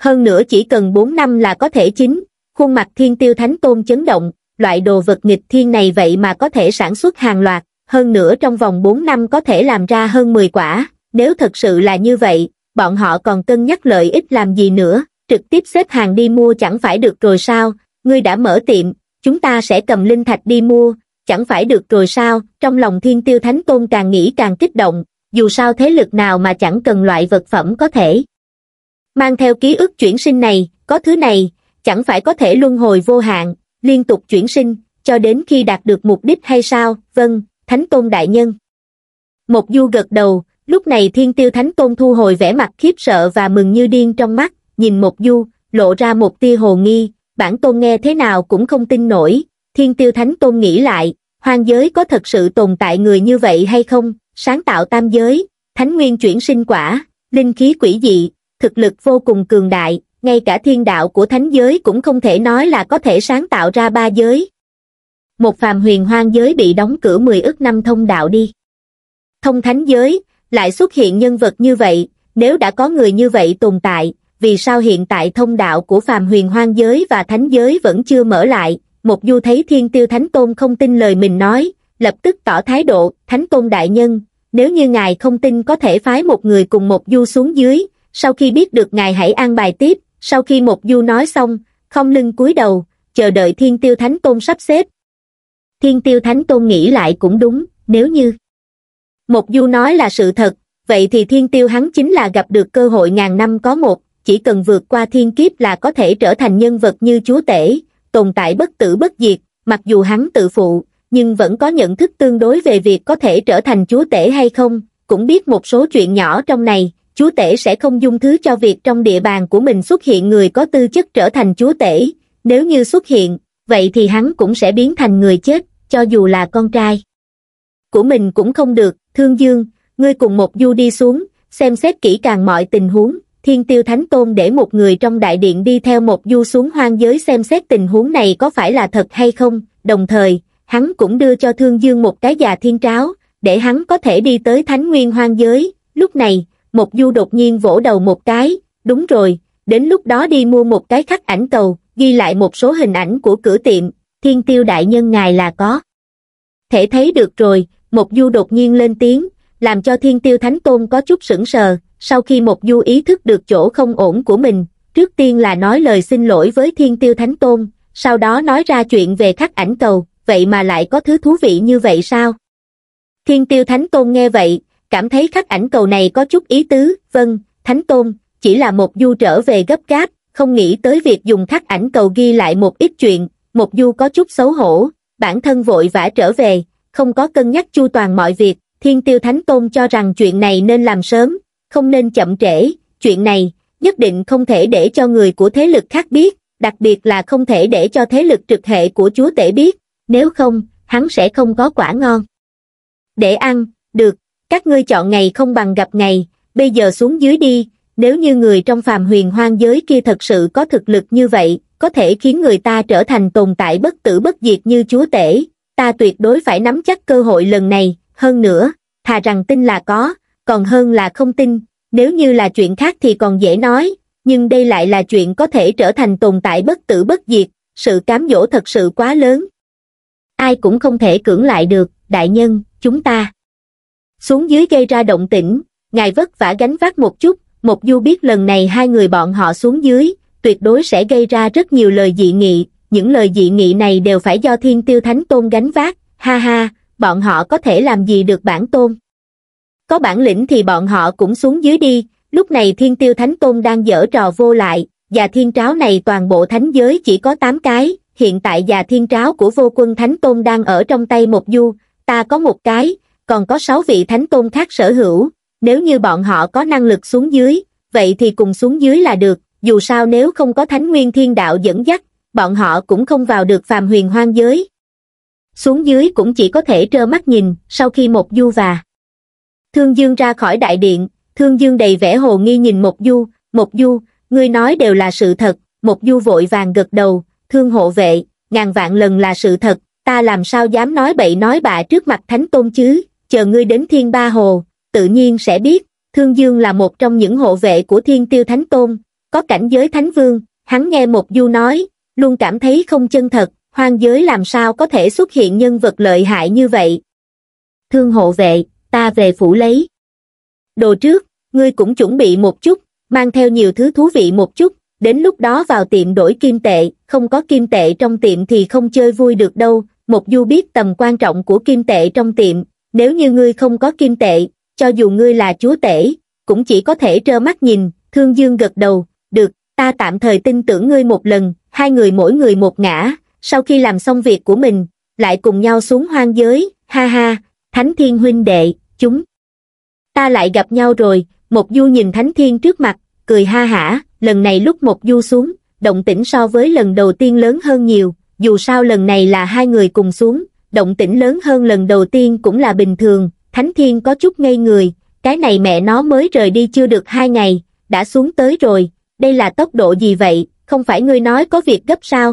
hơn nữa chỉ cần bốn năm là có thể chính khuôn mặt thiên tiêu thánh tôn chấn động loại đồ vật nghịch thiên này vậy mà có thể sản xuất hàng loạt hơn nữa trong vòng bốn năm có thể làm ra hơn mười quả nếu thật sự là như vậy bọn họ còn cân nhắc lợi ích làm gì nữa trực tiếp xếp hàng đi mua chẳng phải được rồi sao ngươi đã mở tiệm chúng ta sẽ cầm linh thạch đi mua chẳng phải được rồi sao, trong lòng thiên tiêu thánh tôn càng nghĩ càng kích động, dù sao thế lực nào mà chẳng cần loại vật phẩm có thể. Mang theo ký ức chuyển sinh này, có thứ này, chẳng phải có thể luân hồi vô hạn, liên tục chuyển sinh, cho đến khi đạt được mục đích hay sao, vâng, thánh tôn đại nhân. Một du gật đầu, lúc này thiên tiêu thánh tôn thu hồi vẻ mặt khiếp sợ và mừng như điên trong mắt, nhìn một du, lộ ra một tia hồ nghi, bản tôn nghe thế nào cũng không tin nổi, Thiên tiêu thánh tôn nghĩ lại, hoang giới có thật sự tồn tại người như vậy hay không, sáng tạo tam giới, thánh nguyên chuyển sinh quả, linh khí quỷ dị, thực lực vô cùng cường đại, ngay cả thiên đạo của thánh giới cũng không thể nói là có thể sáng tạo ra ba giới. Một phàm huyền hoang giới bị đóng cửa 10 ức năm thông đạo đi. Thông thánh giới, lại xuất hiện nhân vật như vậy, nếu đã có người như vậy tồn tại, vì sao hiện tại thông đạo của phàm huyền hoang giới và thánh giới vẫn chưa mở lại, một du thấy thiên tiêu thánh tôn không tin lời mình nói, lập tức tỏ thái độ, thánh tôn đại nhân, nếu như ngài không tin có thể phái một người cùng một du xuống dưới, sau khi biết được ngài hãy an bài tiếp, sau khi một du nói xong, không lưng cúi đầu, chờ đợi thiên tiêu thánh tôn sắp xếp. Thiên tiêu thánh tôn nghĩ lại cũng đúng, nếu như một du nói là sự thật, vậy thì thiên tiêu hắn chính là gặp được cơ hội ngàn năm có một, chỉ cần vượt qua thiên kiếp là có thể trở thành nhân vật như chúa tể, tồn tại bất tử bất diệt, mặc dù hắn tự phụ, nhưng vẫn có nhận thức tương đối về việc có thể trở thành chúa tể hay không, cũng biết một số chuyện nhỏ trong này, chúa tể sẽ không dung thứ cho việc trong địa bàn của mình xuất hiện người có tư chất trở thành chúa tể, nếu như xuất hiện, vậy thì hắn cũng sẽ biến thành người chết, cho dù là con trai. Của mình cũng không được, thương dương, ngươi cùng một du đi xuống, xem xét kỹ càng mọi tình huống, thiên tiêu thánh tôn để một người trong đại điện đi theo một du xuống hoang giới xem xét tình huống này có phải là thật hay không, đồng thời, hắn cũng đưa cho thương dương một cái già thiên tráo, để hắn có thể đi tới thánh nguyên hoang giới, lúc này, một du đột nhiên vỗ đầu một cái, đúng rồi, đến lúc đó đi mua một cái khắc ảnh cầu, ghi lại một số hình ảnh của cửa tiệm, thiên tiêu đại nhân ngài là có. Thể thấy được rồi, một du đột nhiên lên tiếng, làm cho thiên tiêu thánh tôn có chút sững sờ, sau khi một du ý thức được chỗ không ổn của mình, trước tiên là nói lời xin lỗi với thiên tiêu thánh tôn, sau đó nói ra chuyện về khắc ảnh cầu, vậy mà lại có thứ thú vị như vậy sao? Thiên tiêu thánh tôn nghe vậy, cảm thấy khắc ảnh cầu này có chút ý tứ, vâng, thánh tôn, chỉ là một du trở về gấp gáp, không nghĩ tới việc dùng khắc ảnh cầu ghi lại một ít chuyện, một du có chút xấu hổ, bản thân vội vã trở về, không có cân nhắc chu toàn mọi việc, thiên tiêu thánh tôn cho rằng chuyện này nên làm sớm, không nên chậm trễ, chuyện này nhất định không thể để cho người của thế lực khác biết, đặc biệt là không thể để cho thế lực trực hệ của chúa tể biết, nếu không, hắn sẽ không có quả ngon. Để ăn, được, các ngươi chọn ngày không bằng gặp ngày, bây giờ xuống dưới đi, nếu như người trong phàm huyền hoang giới kia thật sự có thực lực như vậy, có thể khiến người ta trở thành tồn tại bất tử bất diệt như chúa tể, ta tuyệt đối phải nắm chắc cơ hội lần này, hơn nữa, thà rằng tin là có, còn hơn là không tin, nếu như là chuyện khác thì còn dễ nói, nhưng đây lại là chuyện có thể trở thành tồn tại bất tử bất diệt, sự cám dỗ thật sự quá lớn. Ai cũng không thể cưỡng lại được, đại nhân, chúng ta. Xuống dưới gây ra động tĩnh, ngài vất vả gánh vác một chút, một du biết lần này hai người bọn họ xuống dưới, tuyệt đối sẽ gây ra rất nhiều lời dị nghị, những lời dị nghị này đều phải do thiên tiêu thánh tôn gánh vác, ha ha, bọn họ có thể làm gì được bản tôn có bản lĩnh thì bọn họ cũng xuống dưới đi, lúc này thiên tiêu thánh tôn đang dở trò vô lại, và thiên tráo này toàn bộ thánh giới chỉ có 8 cái, hiện tại già thiên tráo của vô quân thánh tôn đang ở trong tay một du, ta có một cái, còn có 6 vị thánh tôn khác sở hữu, nếu như bọn họ có năng lực xuống dưới, vậy thì cùng xuống dưới là được, dù sao nếu không có thánh nguyên thiên đạo dẫn dắt, bọn họ cũng không vào được phàm huyền hoang giới. Xuống dưới cũng chỉ có thể trơ mắt nhìn, sau khi một du và Thương Dương ra khỏi đại điện, Thương Dương đầy vẻ hồ nghi nhìn Mộc Du, Mộc Du, ngươi nói đều là sự thật, Mộc Du vội vàng gật đầu, Thương hộ vệ, ngàn vạn lần là sự thật, ta làm sao dám nói bậy nói bạ trước mặt Thánh Tôn chứ, chờ ngươi đến Thiên Ba Hồ, tự nhiên sẽ biết, Thương Dương là một trong những hộ vệ của Thiên Tiêu Thánh Tôn, có cảnh giới Thánh Vương, hắn nghe Mộc Du nói, luôn cảm thấy không chân thật, hoang giới làm sao có thể xuất hiện nhân vật lợi hại như vậy. Thương hộ vệ, ta về phủ lấy. Đồ trước, ngươi cũng chuẩn bị một chút, mang theo nhiều thứ thú vị một chút, đến lúc đó vào tiệm đổi kim tệ, không có kim tệ trong tiệm thì không chơi vui được đâu, một du biết tầm quan trọng của kim tệ trong tiệm, nếu như ngươi không có kim tệ, cho dù ngươi là chúa tể, cũng chỉ có thể trơ mắt nhìn, thương dương gật đầu, được, ta tạm thời tin tưởng ngươi một lần, hai người mỗi người một ngã, sau khi làm xong việc của mình, lại cùng nhau xuống hoang giới, ha ha, Thánh Thiên huynh đệ, chúng. Ta lại gặp nhau rồi, Mộc Du nhìn Thánh Thiên trước mặt, cười ha hả, lần này lúc Mộc Du xuống, động tĩnh so với lần đầu tiên lớn hơn nhiều, dù sao lần này là hai người cùng xuống, động tĩnh lớn hơn lần đầu tiên cũng là bình thường, Thánh Thiên có chút ngây người, cái này mẹ nó mới rời đi chưa được hai ngày, đã xuống tới rồi, đây là tốc độ gì vậy, không phải ngươi nói có việc gấp sao?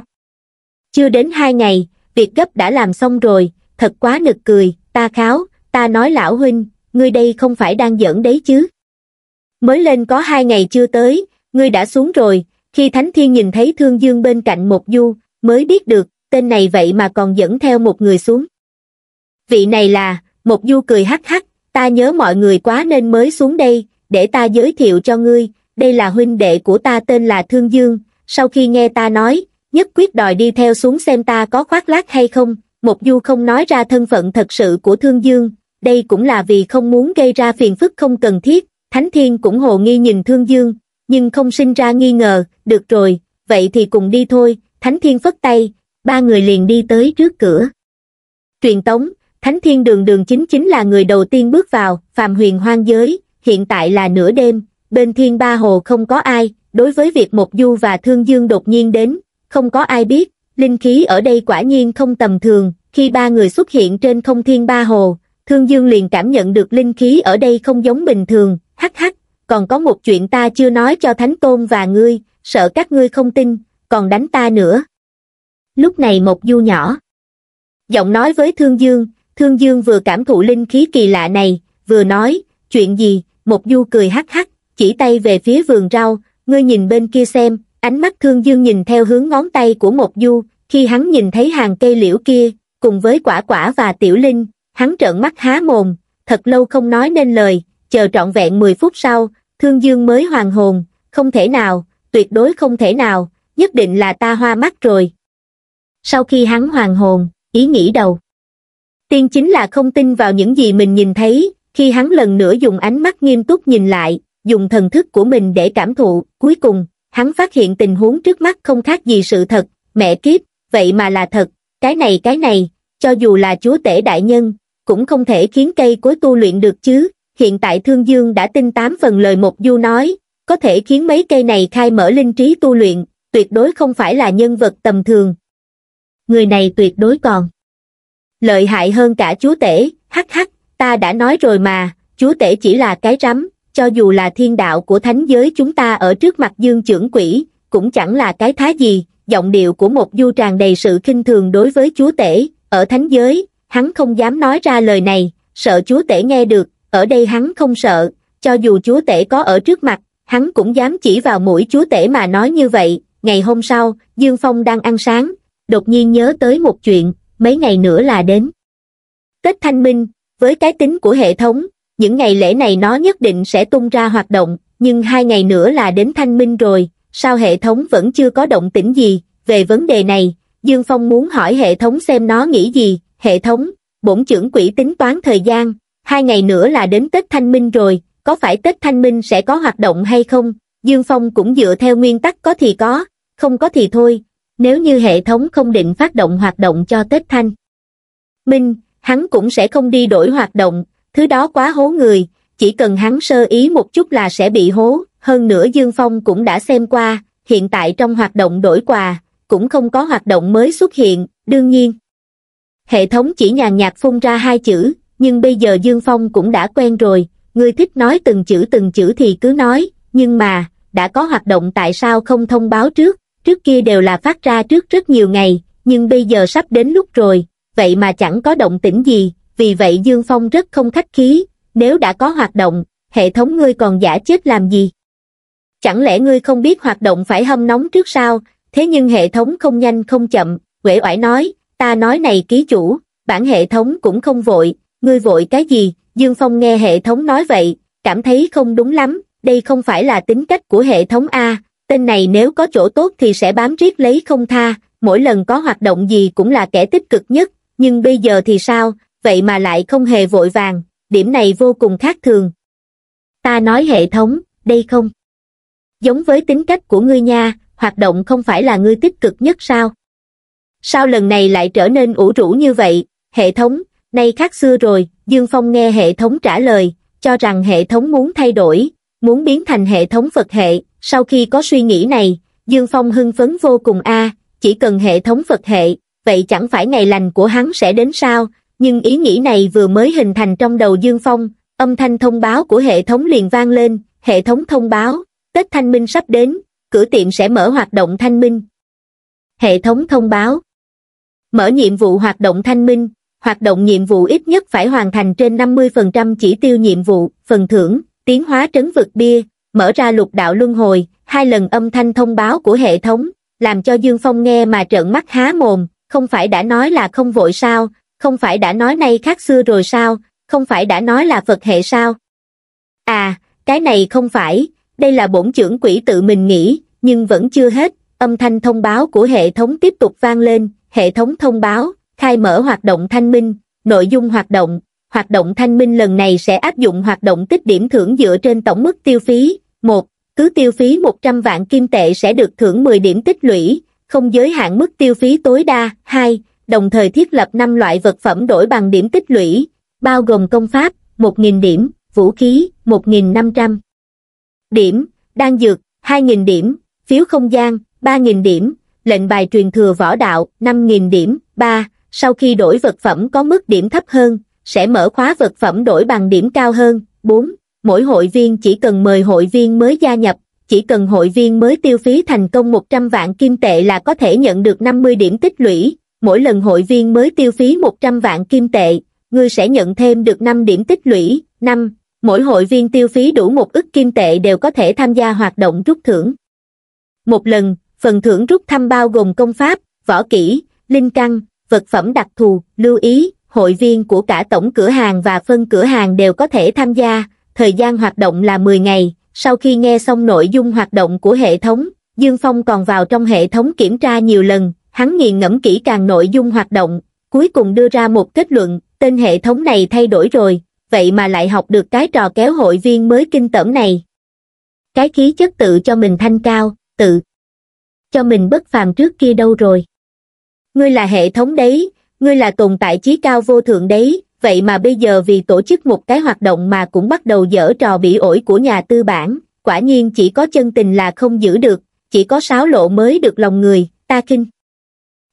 Chưa đến hai ngày, việc gấp đã làm xong rồi, thật quá nực cười, ta kháo, ta nói lão huynh, ngươi đây không phải đang giỡn đấy chứ. Mới lên có hai ngày chưa tới, ngươi đã xuống rồi, khi Thánh Thiên nhìn thấy Thương Dương bên cạnh một du, mới biết được, tên này vậy mà còn dẫn theo một người xuống. Vị này là, một du cười hắc hắc, ta nhớ mọi người quá nên mới xuống đây, để ta giới thiệu cho ngươi, đây là huynh đệ của ta tên là Thương Dương, sau khi nghe ta nói, nhất quyết đòi đi theo xuống xem ta có khoác lác hay không, Mộc du không nói ra thân phận thật sự của thương dương đây cũng là vì không muốn gây ra phiền phức không cần thiết thánh thiên cũng hồ nghi nhìn thương dương nhưng không sinh ra nghi ngờ được rồi vậy thì cùng đi thôi thánh thiên phất tay ba người liền đi tới trước cửa truyền tống thánh thiên đường đường chính chính là người đầu tiên bước vào phàm huyền hoang giới hiện tại là nửa đêm bên thiên ba hồ không có ai đối với việc Mộc du và thương dương đột nhiên đến không có ai biết Linh khí ở đây quả nhiên không tầm thường, khi ba người xuất hiện trên không thiên ba hồ, Thương Dương liền cảm nhận được linh khí ở đây không giống bình thường, hắc hắc, còn có một chuyện ta chưa nói cho Thánh Tôn và ngươi, sợ các ngươi không tin, còn đánh ta nữa. Lúc này một du nhỏ, giọng nói với Thương Dương, Thương Dương vừa cảm thụ linh khí kỳ lạ này, vừa nói, chuyện gì, một du cười hắc hắc, chỉ tay về phía vườn rau, ngươi nhìn bên kia xem, ánh mắt thương dương nhìn theo hướng ngón tay của một du khi hắn nhìn thấy hàng cây liễu kia cùng với quả quả và tiểu linh hắn trợn mắt há mồm thật lâu không nói nên lời chờ trọn vẹn mười phút sau thương dương mới hoàn hồn không thể nào tuyệt đối không thể nào nhất định là ta hoa mắt rồi sau khi hắn hoàn hồn ý nghĩ đầu tiên chính là không tin vào những gì mình nhìn thấy khi hắn lần nữa dùng ánh mắt nghiêm túc nhìn lại dùng thần thức của mình để cảm thụ cuối cùng hắn phát hiện tình huống trước mắt không khác gì sự thật mẹ kiếp vậy mà là thật cái này cái này cho dù là chúa tể đại nhân cũng không thể khiến cây cối tu luyện được chứ hiện tại thương dương đã tin tám phần lời một du nói có thể khiến mấy cây này khai mở linh trí tu luyện tuyệt đối không phải là nhân vật tầm thường người này tuyệt đối còn lợi hại hơn cả chúa tể hắc hắc ta đã nói rồi mà chúa tể chỉ là cái rắm cho dù là thiên đạo của thánh giới chúng ta ở trước mặt dương trưởng quỷ, cũng chẳng là cái thá gì, giọng điệu của một du tràn đầy sự khinh thường đối với chúa tể, ở thánh giới, hắn không dám nói ra lời này, sợ chúa tể nghe được, ở đây hắn không sợ, cho dù chúa tể có ở trước mặt, hắn cũng dám chỉ vào mũi chúa tể mà nói như vậy, ngày hôm sau, Dương Phong đang ăn sáng, đột nhiên nhớ tới một chuyện, mấy ngày nữa là đến. Tết Thanh Minh, với cái tính của hệ thống, những ngày lễ này nó nhất định sẽ tung ra hoạt động, nhưng hai ngày nữa là đến thanh minh rồi, sao hệ thống vẫn chưa có động tĩnh gì, về vấn đề này, Dương Phong muốn hỏi hệ thống xem nó nghĩ gì, hệ thống, bổn trưởng quỹ tính toán thời gian, hai ngày nữa là đến Tết Thanh Minh rồi, có phải Tết Thanh Minh sẽ có hoạt động hay không? Dương Phong cũng dựa theo nguyên tắc có thì có, không có thì thôi, nếu như hệ thống không định phát động hoạt động cho Tết Thanh. Minh, hắn cũng sẽ không đi đổi hoạt động, thứ đó quá hố người chỉ cần hắn sơ ý một chút là sẽ bị hố hơn nữa dương phong cũng đã xem qua hiện tại trong hoạt động đổi quà cũng không có hoạt động mới xuất hiện đương nhiên hệ thống chỉ nhàn nhạt phun ra hai chữ nhưng bây giờ dương phong cũng đã quen rồi người thích nói từng chữ từng chữ thì cứ nói nhưng mà đã có hoạt động tại sao không thông báo trước trước kia đều là phát ra trước rất nhiều ngày nhưng bây giờ sắp đến lúc rồi vậy mà chẳng có động tĩnh gì vì vậy Dương Phong rất không khách khí, nếu đã có hoạt động, hệ thống ngươi còn giả chết làm gì? Chẳng lẽ ngươi không biết hoạt động phải hâm nóng trước sao, thế nhưng hệ thống không nhanh không chậm, Quể oải nói, ta nói này ký chủ, bản hệ thống cũng không vội, ngươi vội cái gì, Dương Phong nghe hệ thống nói vậy, cảm thấy không đúng lắm, đây không phải là tính cách của hệ thống A, tên này nếu có chỗ tốt thì sẽ bám riết lấy không tha, mỗi lần có hoạt động gì cũng là kẻ tích cực nhất, nhưng bây giờ thì sao, vậy mà lại không hề vội vàng, điểm này vô cùng khác thường. Ta nói hệ thống, đây không? Giống với tính cách của ngươi nha, hoạt động không phải là ngươi tích cực nhất sao? Sao lần này lại trở nên ủ rũ như vậy? Hệ thống, nay khác xưa rồi, Dương Phong nghe hệ thống trả lời, cho rằng hệ thống muốn thay đổi, muốn biến thành hệ thống Phật hệ. Sau khi có suy nghĩ này, Dương Phong hưng phấn vô cùng a chỉ cần hệ thống Phật hệ, vậy chẳng phải ngày lành của hắn sẽ đến sao? nhưng ý nghĩ này vừa mới hình thành trong đầu dương phong âm thanh thông báo của hệ thống liền vang lên hệ thống thông báo tết thanh minh sắp đến cửa tiệm sẽ mở hoạt động thanh minh hệ thống thông báo mở nhiệm vụ hoạt động thanh minh hoạt động nhiệm vụ ít nhất phải hoàn thành trên 50% chỉ tiêu nhiệm vụ phần thưởng tiến hóa trấn vực bia mở ra lục đạo luân hồi hai lần âm thanh thông báo của hệ thống làm cho dương phong nghe mà trợn mắt há mồm không phải đã nói là không vội sao không phải đã nói nay khác xưa rồi sao, không phải đã nói là Phật hệ sao? À, cái này không phải, đây là bổn trưởng quỷ tự mình nghĩ, nhưng vẫn chưa hết, âm thanh thông báo của hệ thống tiếp tục vang lên, hệ thống thông báo, khai mở hoạt động thanh minh, nội dung hoạt động, hoạt động thanh minh lần này sẽ áp dụng hoạt động tích điểm thưởng dựa trên tổng mức tiêu phí, một Cứ tiêu phí 100 vạn kim tệ sẽ được thưởng 10 điểm tích lũy, không giới hạn mức tiêu phí tối đa. 2 đồng thời thiết lập 5 loại vật phẩm đổi bằng điểm tích lũy, bao gồm công pháp, 1.000 điểm, vũ khí, 1.500 điểm, đan dược, 2.000 điểm, phiếu không gian, 3.000 điểm, lệnh bài truyền thừa võ đạo, 5.000 điểm, 3, sau khi đổi vật phẩm có mức điểm thấp hơn, sẽ mở khóa vật phẩm đổi bằng điểm cao hơn, 4, mỗi hội viên chỉ cần mời hội viên mới gia nhập, chỉ cần hội viên mới tiêu phí thành công 100 vạn kim tệ là có thể nhận được 50 điểm tích lũy, mỗi lần hội viên mới tiêu phí 100 vạn kim tệ, ngươi sẽ nhận thêm được 5 điểm tích lũy, năm mỗi hội viên tiêu phí đủ một ức kim tệ đều có thể tham gia hoạt động rút thưởng. Một lần, phần thưởng rút thăm bao gồm công pháp, võ kỹ, linh căn, vật phẩm đặc thù, lưu ý, hội viên của cả tổng cửa hàng và phân cửa hàng đều có thể tham gia, thời gian hoạt động là 10 ngày. Sau khi nghe xong nội dung hoạt động của hệ thống, Dương Phong còn vào trong hệ thống kiểm tra nhiều lần, hắn nghiền ngẫm kỹ càng nội dung hoạt động, cuối cùng đưa ra một kết luận, tên hệ thống này thay đổi rồi, vậy mà lại học được cái trò kéo hội viên mới kinh tởm này. Cái khí chất tự cho mình thanh cao, tự cho mình bất phàm trước kia đâu rồi. Ngươi là hệ thống đấy, ngươi là tồn tại trí cao vô thượng đấy, vậy mà bây giờ vì tổ chức một cái hoạt động mà cũng bắt đầu dở trò bị ổi của nhà tư bản, quả nhiên chỉ có chân tình là không giữ được, chỉ có sáo lộ mới được lòng người, ta kinh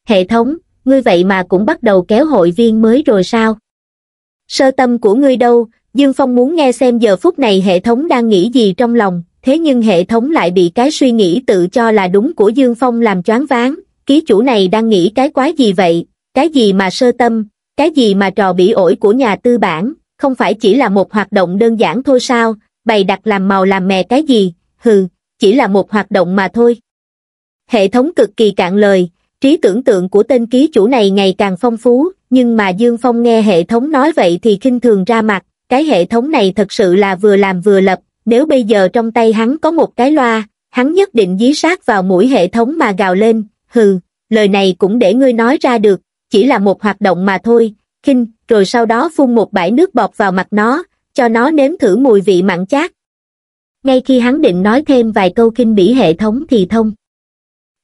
hệ thống ngươi vậy mà cũng bắt đầu kéo hội viên mới rồi sao sơ tâm của ngươi đâu dương phong muốn nghe xem giờ phút này hệ thống đang nghĩ gì trong lòng thế nhưng hệ thống lại bị cái suy nghĩ tự cho là đúng của dương phong làm choáng váng ký chủ này đang nghĩ cái quái gì vậy cái gì mà sơ tâm cái gì mà trò bị ổi của nhà tư bản không phải chỉ là một hoạt động đơn giản thôi sao bày đặt làm màu làm mè cái gì hừ chỉ là một hoạt động mà thôi hệ thống cực kỳ cạn lời trí tưởng tượng của tên ký chủ này ngày càng phong phú, nhưng mà Dương Phong nghe hệ thống nói vậy thì kinh thường ra mặt, cái hệ thống này thật sự là vừa làm vừa lập, nếu bây giờ trong tay hắn có một cái loa, hắn nhất định dí sát vào mũi hệ thống mà gào lên, hừ, lời này cũng để ngươi nói ra được, chỉ là một hoạt động mà thôi, khinh, rồi sau đó phun một bãi nước bọt vào mặt nó, cho nó nếm thử mùi vị mặn chát. Ngay khi hắn định nói thêm vài câu kinh bỉ hệ thống thì thông.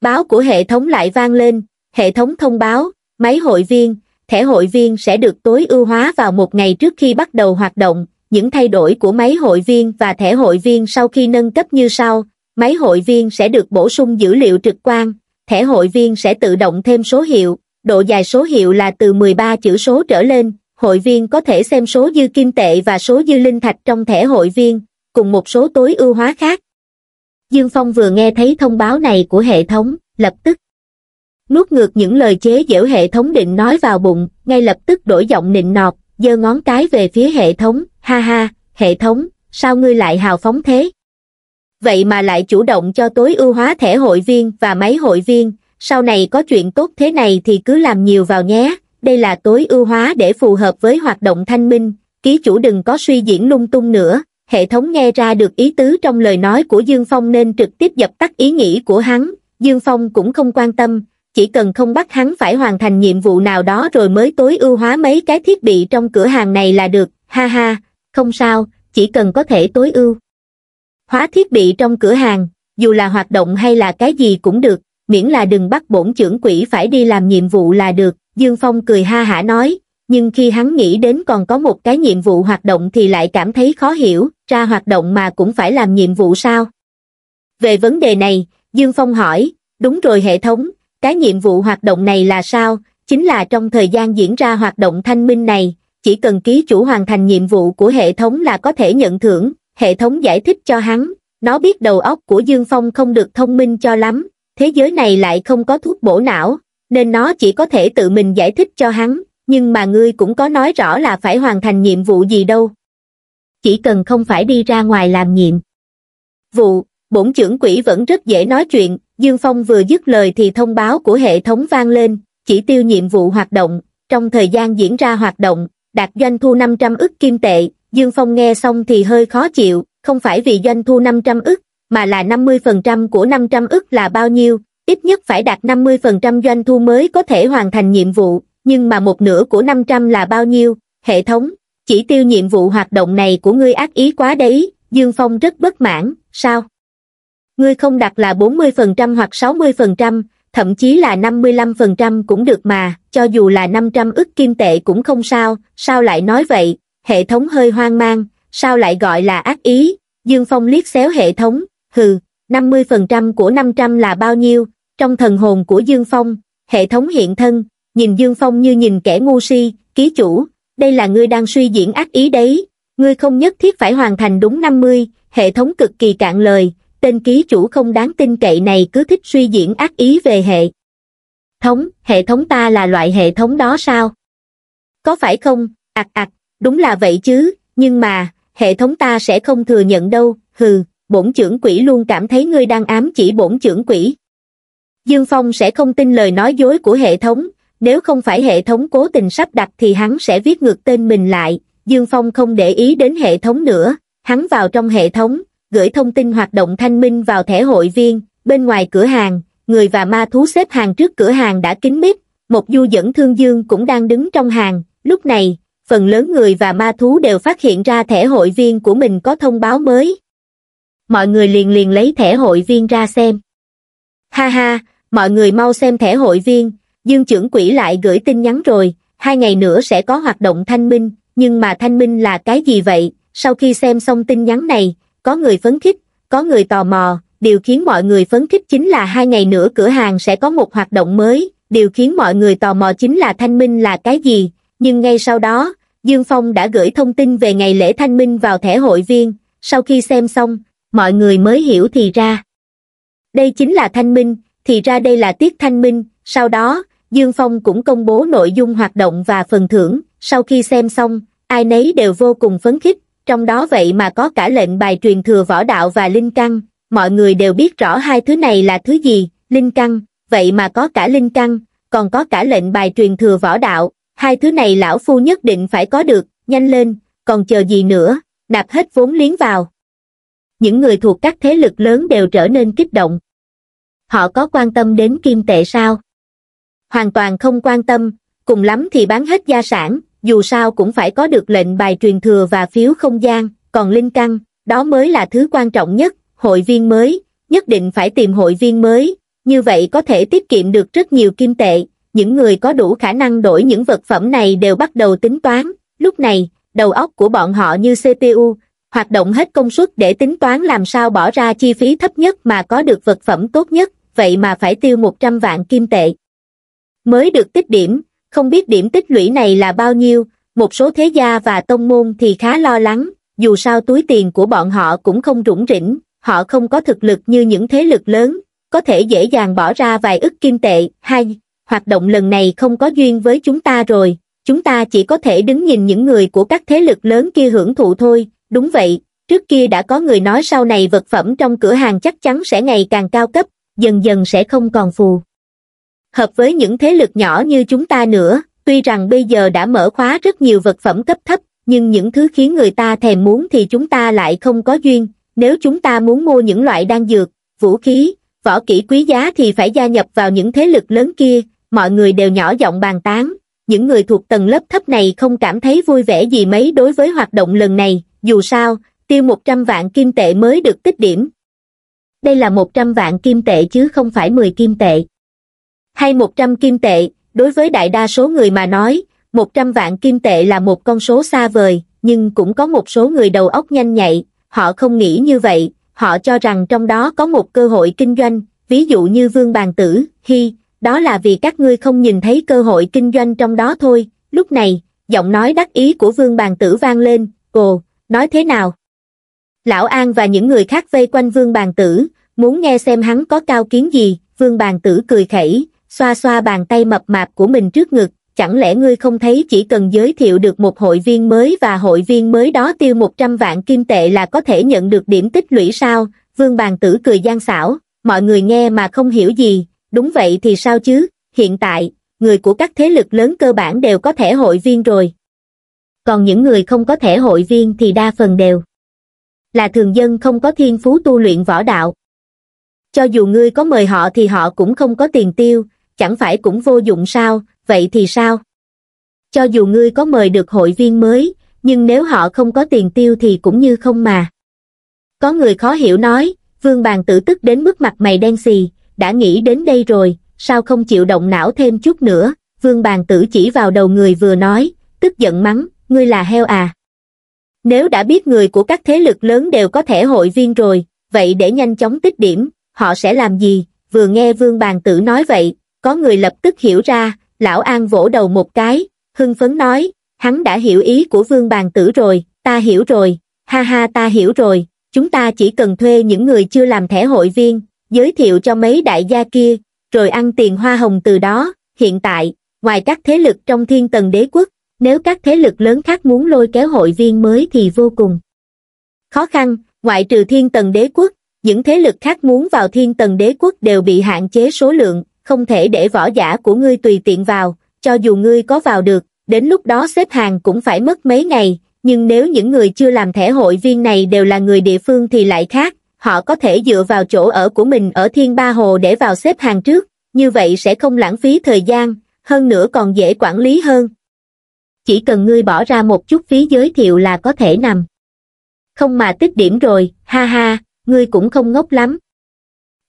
Báo của hệ thống lại vang lên, hệ thống thông báo, máy hội viên, thẻ hội viên sẽ được tối ưu hóa vào một ngày trước khi bắt đầu hoạt động. Những thay đổi của máy hội viên và thẻ hội viên sau khi nâng cấp như sau. Máy hội viên sẽ được bổ sung dữ liệu trực quan, thẻ hội viên sẽ tự động thêm số hiệu, độ dài số hiệu là từ 13 chữ số trở lên, hội viên có thể xem số dư kim tệ và số dư linh thạch trong thẻ hội viên, cùng một số tối ưu hóa khác. Dương Phong vừa nghe thấy thông báo này của hệ thống, lập tức nuốt ngược những lời chế giễu hệ thống định nói vào bụng, ngay lập tức đổi giọng nịnh nọt, giơ ngón cái về phía hệ thống, ha ha, hệ thống, sao ngươi lại hào phóng thế? Vậy mà lại chủ động cho tối ưu hóa thẻ hội viên và máy hội viên, sau này có chuyện tốt thế này thì cứ làm nhiều vào nhé, đây là tối ưu hóa để phù hợp với hoạt động thanh minh, ký chủ đừng có suy diễn lung tung nữa, hệ thống nghe ra được ý tứ trong lời nói của Dương Phong nên trực tiếp dập tắt ý nghĩ của hắn, Dương Phong cũng không quan tâm, chỉ cần không bắt hắn phải hoàn thành nhiệm vụ nào đó rồi mới tối ưu hóa mấy cái thiết bị trong cửa hàng này là được, ha ha, không sao, chỉ cần có thể tối ưu. Hóa thiết bị trong cửa hàng, dù là hoạt động hay là cái gì cũng được, miễn là đừng bắt bổn trưởng quỹ phải đi làm nhiệm vụ là được, Dương Phong cười ha hả nói, nhưng khi hắn nghĩ đến còn có một cái nhiệm vụ hoạt động thì lại cảm thấy khó hiểu, ra hoạt động mà cũng phải làm nhiệm vụ sao? Về vấn đề này, Dương Phong hỏi, đúng rồi hệ thống, cái nhiệm vụ hoạt động này là sao? Chính là trong thời gian diễn ra hoạt động thanh minh này, chỉ cần ký chủ hoàn thành nhiệm vụ của hệ thống là có thể nhận thưởng, hệ thống giải thích cho hắn, nó biết đầu óc của Dương Phong không được thông minh cho lắm, thế giới này lại không có thuốc bổ não, nên nó chỉ có thể tự mình giải thích cho hắn, nhưng mà ngươi cũng có nói rõ là phải hoàn thành nhiệm vụ gì đâu chỉ cần không phải đi ra ngoài làm nhiệm. Vụ, bổn trưởng quỹ vẫn rất dễ nói chuyện, Dương Phong vừa dứt lời thì thông báo của hệ thống vang lên, chỉ tiêu nhiệm vụ hoạt động, trong thời gian diễn ra hoạt động, đạt doanh thu 500 ức kim tệ, Dương Phong nghe xong thì hơi khó chịu, không phải vì doanh thu 500 ức, mà là 50% của 500 ức là bao nhiêu, ít nhất phải đạt 50% doanh thu mới có thể hoàn thành nhiệm vụ, nhưng mà một nửa của 500 là bao nhiêu, hệ thống, chỉ tiêu nhiệm vụ hoạt động này của ngươi ác ý quá đấy, Dương Phong rất bất mãn, sao? Ngươi không đặt là 40% hoặc 60%, thậm chí là 55% cũng được mà, cho dù là 500 ức kim tệ cũng không sao, sao lại nói vậy, hệ thống hơi hoang mang, sao lại gọi là ác ý, Dương Phong liếc xéo hệ thống, hừ, 50% của 500 là bao nhiêu, trong thần hồn của Dương Phong, hệ thống hiện thân, nhìn Dương Phong như nhìn kẻ ngu si, ký chủ, đây là ngươi đang suy diễn ác ý đấy, ngươi không nhất thiết phải hoàn thành đúng 50, hệ thống cực kỳ cạn lời, tên ký chủ không đáng tin cậy này cứ thích suy diễn ác ý về hệ. Thống, hệ thống ta là loại hệ thống đó sao? Có phải không, ạc ạc, đúng là vậy chứ, nhưng mà, hệ thống ta sẽ không thừa nhận đâu, hừ, bổn trưởng quỷ luôn cảm thấy ngươi đang ám chỉ bổn trưởng quỷ. Dương Phong sẽ không tin lời nói dối của hệ thống, nếu không phải hệ thống cố tình sắp đặt thì hắn sẽ viết ngược tên mình lại, Dương Phong không để ý đến hệ thống nữa, hắn vào trong hệ thống, gửi thông tin hoạt động thanh minh vào thẻ hội viên, bên ngoài cửa hàng, người và ma thú xếp hàng trước cửa hàng đã kín mít, một du dẫn thương dương cũng đang đứng trong hàng, lúc này, phần lớn người và ma thú đều phát hiện ra thẻ hội viên của mình có thông báo mới. Mọi người liền liền lấy thẻ hội viên ra xem. Ha ha, mọi người mau xem thẻ hội viên, Dương trưởng quỹ lại gửi tin nhắn rồi, hai ngày nữa sẽ có hoạt động thanh minh, nhưng mà thanh minh là cái gì vậy? Sau khi xem xong tin nhắn này, có người phấn khích, có người tò mò, điều khiến mọi người phấn khích chính là hai ngày nữa cửa hàng sẽ có một hoạt động mới, điều khiến mọi người tò mò chính là thanh minh là cái gì, nhưng ngay sau đó, Dương Phong đã gửi thông tin về ngày lễ thanh minh vào thẻ hội viên, sau khi xem xong, mọi người mới hiểu thì ra. Đây chính là thanh minh, thì ra đây là tiết thanh minh, sau đó, Dương Phong cũng công bố nội dung hoạt động và phần thưởng, sau khi xem xong, ai nấy đều vô cùng phấn khích, trong đó vậy mà có cả lệnh bài truyền thừa võ đạo và linh căn, mọi người đều biết rõ hai thứ này là thứ gì, linh căn, vậy mà có cả linh căn, còn có cả lệnh bài truyền thừa võ đạo, hai thứ này lão phu nhất định phải có được, nhanh lên, còn chờ gì nữa, nạp hết vốn liếng vào. Những người thuộc các thế lực lớn đều trở nên kích động. Họ có quan tâm đến kim tệ sao? hoàn toàn không quan tâm, cùng lắm thì bán hết gia sản, dù sao cũng phải có được lệnh bài truyền thừa và phiếu không gian, còn linh căn, đó mới là thứ quan trọng nhất, hội viên mới, nhất định phải tìm hội viên mới, như vậy có thể tiết kiệm được rất nhiều kim tệ, những người có đủ khả năng đổi những vật phẩm này đều bắt đầu tính toán, lúc này, đầu óc của bọn họ như CPU, hoạt động hết công suất để tính toán làm sao bỏ ra chi phí thấp nhất mà có được vật phẩm tốt nhất, vậy mà phải tiêu 100 vạn kim tệ mới được tích điểm, không biết điểm tích lũy này là bao nhiêu, một số thế gia và tông môn thì khá lo lắng, dù sao túi tiền của bọn họ cũng không rủng rỉnh, họ không có thực lực như những thế lực lớn, có thể dễ dàng bỏ ra vài ức kim tệ, hay, hoạt động lần này không có duyên với chúng ta rồi, chúng ta chỉ có thể đứng nhìn những người của các thế lực lớn kia hưởng thụ thôi, đúng vậy, trước kia đã có người nói sau này vật phẩm trong cửa hàng chắc chắn sẽ ngày càng cao cấp, dần dần sẽ không còn phù hợp với những thế lực nhỏ như chúng ta nữa, tuy rằng bây giờ đã mở khóa rất nhiều vật phẩm cấp thấp, nhưng những thứ khiến người ta thèm muốn thì chúng ta lại không có duyên, nếu chúng ta muốn mua những loại đan dược, vũ khí, võ kỹ quý giá thì phải gia nhập vào những thế lực lớn kia, mọi người đều nhỏ giọng bàn tán, những người thuộc tầng lớp thấp này không cảm thấy vui vẻ gì mấy đối với hoạt động lần này, dù sao, tiêu 100 vạn kim tệ mới được tích điểm. Đây là 100 vạn kim tệ chứ không phải 10 kim tệ hay một trăm kim tệ, đối với đại đa số người mà nói, một trăm vạn kim tệ là một con số xa vời, nhưng cũng có một số người đầu óc nhanh nhạy, họ không nghĩ như vậy, họ cho rằng trong đó có một cơ hội kinh doanh, ví dụ như vương bàn tử, hi, đó là vì các ngươi không nhìn thấy cơ hội kinh doanh trong đó thôi, lúc này, giọng nói đắc ý của vương bàn tử vang lên, ồ, nói thế nào? Lão An và những người khác vây quanh vương bàn tử, muốn nghe xem hắn có cao kiến gì, vương bàn tử cười khẩy, xoa xoa bàn tay mập mạp của mình trước ngực, chẳng lẽ ngươi không thấy chỉ cần giới thiệu được một hội viên mới và hội viên mới đó tiêu 100 vạn kim tệ là có thể nhận được điểm tích lũy sao? Vương Bàn Tử cười gian xảo, mọi người nghe mà không hiểu gì, đúng vậy thì sao chứ, hiện tại, người của các thế lực lớn cơ bản đều có thẻ hội viên rồi. Còn những người không có thẻ hội viên thì đa phần đều là thường dân không có thiên phú tu luyện võ đạo. Cho dù ngươi có mời họ thì họ cũng không có tiền tiêu, chẳng phải cũng vô dụng sao, vậy thì sao? Cho dù ngươi có mời được hội viên mới, nhưng nếu họ không có tiền tiêu thì cũng như không mà. Có người khó hiểu nói, vương bàn tử tức đến mức mặt mày đen xì, đã nghĩ đến đây rồi, sao không chịu động não thêm chút nữa, vương bàn tử chỉ vào đầu người vừa nói, tức giận mắng, ngươi là heo à. Nếu đã biết người của các thế lực lớn đều có thể hội viên rồi, vậy để nhanh chóng tích điểm, họ sẽ làm gì? Vừa nghe Vương Bàn Tử nói vậy, có người lập tức hiểu ra, lão An vỗ đầu một cái, hưng phấn nói, hắn đã hiểu ý của vương bàn tử rồi, ta hiểu rồi, ha ha ta hiểu rồi, chúng ta chỉ cần thuê những người chưa làm thẻ hội viên, giới thiệu cho mấy đại gia kia, rồi ăn tiền hoa hồng từ đó, hiện tại, ngoài các thế lực trong thiên tần đế quốc, nếu các thế lực lớn khác muốn lôi kéo hội viên mới thì vô cùng khó khăn, ngoại trừ thiên tần đế quốc, những thế lực khác muốn vào thiên tần đế quốc đều bị hạn chế số lượng, không thể để võ giả của ngươi tùy tiện vào, cho dù ngươi có vào được, đến lúc đó xếp hàng cũng phải mất mấy ngày, nhưng nếu những người chưa làm thẻ hội viên này đều là người địa phương thì lại khác, họ có thể dựa vào chỗ ở của mình ở Thiên Ba Hồ để vào xếp hàng trước, như vậy sẽ không lãng phí thời gian, hơn nữa còn dễ quản lý hơn. Chỉ cần ngươi bỏ ra một chút phí giới thiệu là có thể nằm. Không mà tích điểm rồi, ha ha, ngươi cũng không ngốc lắm.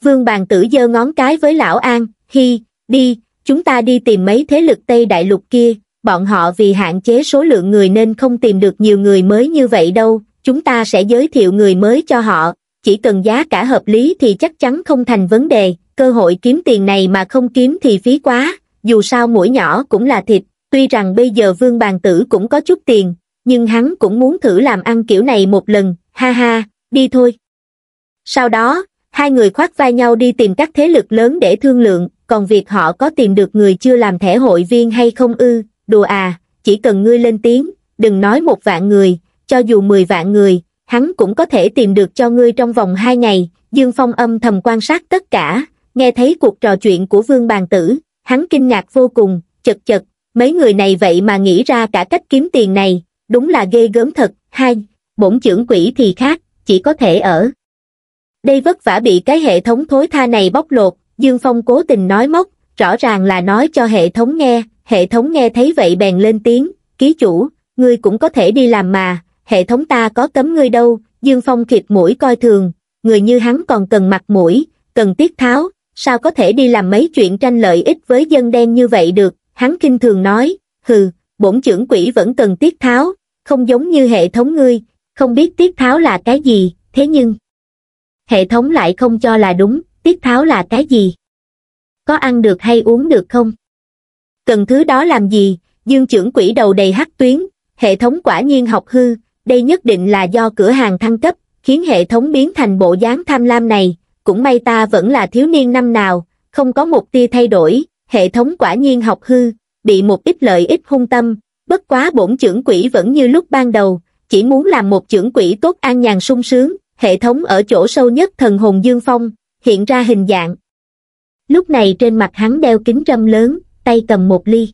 Vương bàn tử giơ ngón cái với lão An, hi, đi, chúng ta đi tìm mấy thế lực Tây Đại Lục kia, bọn họ vì hạn chế số lượng người nên không tìm được nhiều người mới như vậy đâu, chúng ta sẽ giới thiệu người mới cho họ, chỉ cần giá cả hợp lý thì chắc chắn không thành vấn đề, cơ hội kiếm tiền này mà không kiếm thì phí quá, dù sao mũi nhỏ cũng là thịt, tuy rằng bây giờ vương bàn tử cũng có chút tiền, nhưng hắn cũng muốn thử làm ăn kiểu này một lần, ha ha, đi thôi. Sau đó, hai người khoác vai nhau đi tìm các thế lực lớn để thương lượng, còn việc họ có tìm được người chưa làm thẻ hội viên hay không ư, đùa à, chỉ cần ngươi lên tiếng, đừng nói một vạn người, cho dù mười vạn người, hắn cũng có thể tìm được cho ngươi trong vòng hai ngày, Dương Phong âm thầm quan sát tất cả, nghe thấy cuộc trò chuyện của Vương Bàn Tử, hắn kinh ngạc vô cùng, chật chật, mấy người này vậy mà nghĩ ra cả cách kiếm tiền này, đúng là ghê gớm thật, hai, bổn trưởng quỷ thì khác, chỉ có thể ở. Đây vất vả bị cái hệ thống thối tha này bóc lột, Dương Phong cố tình nói móc, rõ ràng là nói cho hệ thống nghe, hệ thống nghe thấy vậy bèn lên tiếng, ký chủ, ngươi cũng có thể đi làm mà, hệ thống ta có cấm ngươi đâu, Dương Phong khịt mũi coi thường, người như hắn còn cần mặt mũi, cần tiết tháo, sao có thể đi làm mấy chuyện tranh lợi ích với dân đen như vậy được, hắn kinh thường nói, hừ, bổn trưởng quỷ vẫn cần tiết tháo, không giống như hệ thống ngươi, không biết tiết tháo là cái gì, thế nhưng, hệ thống lại không cho là đúng, tiết tháo là cái gì? Có ăn được hay uống được không? Cần thứ đó làm gì? Dương trưởng quỹ đầu đầy hắc tuyến, hệ thống quả nhiên học hư, đây nhất định là do cửa hàng thăng cấp, khiến hệ thống biến thành bộ dáng tham lam này, cũng may ta vẫn là thiếu niên năm nào, không có một tia thay đổi, hệ thống quả nhiên học hư, bị một ít lợi ích hung tâm, bất quá bổn trưởng quỹ vẫn như lúc ban đầu, chỉ muốn làm một trưởng quỹ tốt an nhàn sung sướng, hệ thống ở chỗ sâu nhất thần hồn Dương Phong, hiện ra hình dạng lúc này trên mặt hắn đeo kính râm lớn tay cầm một ly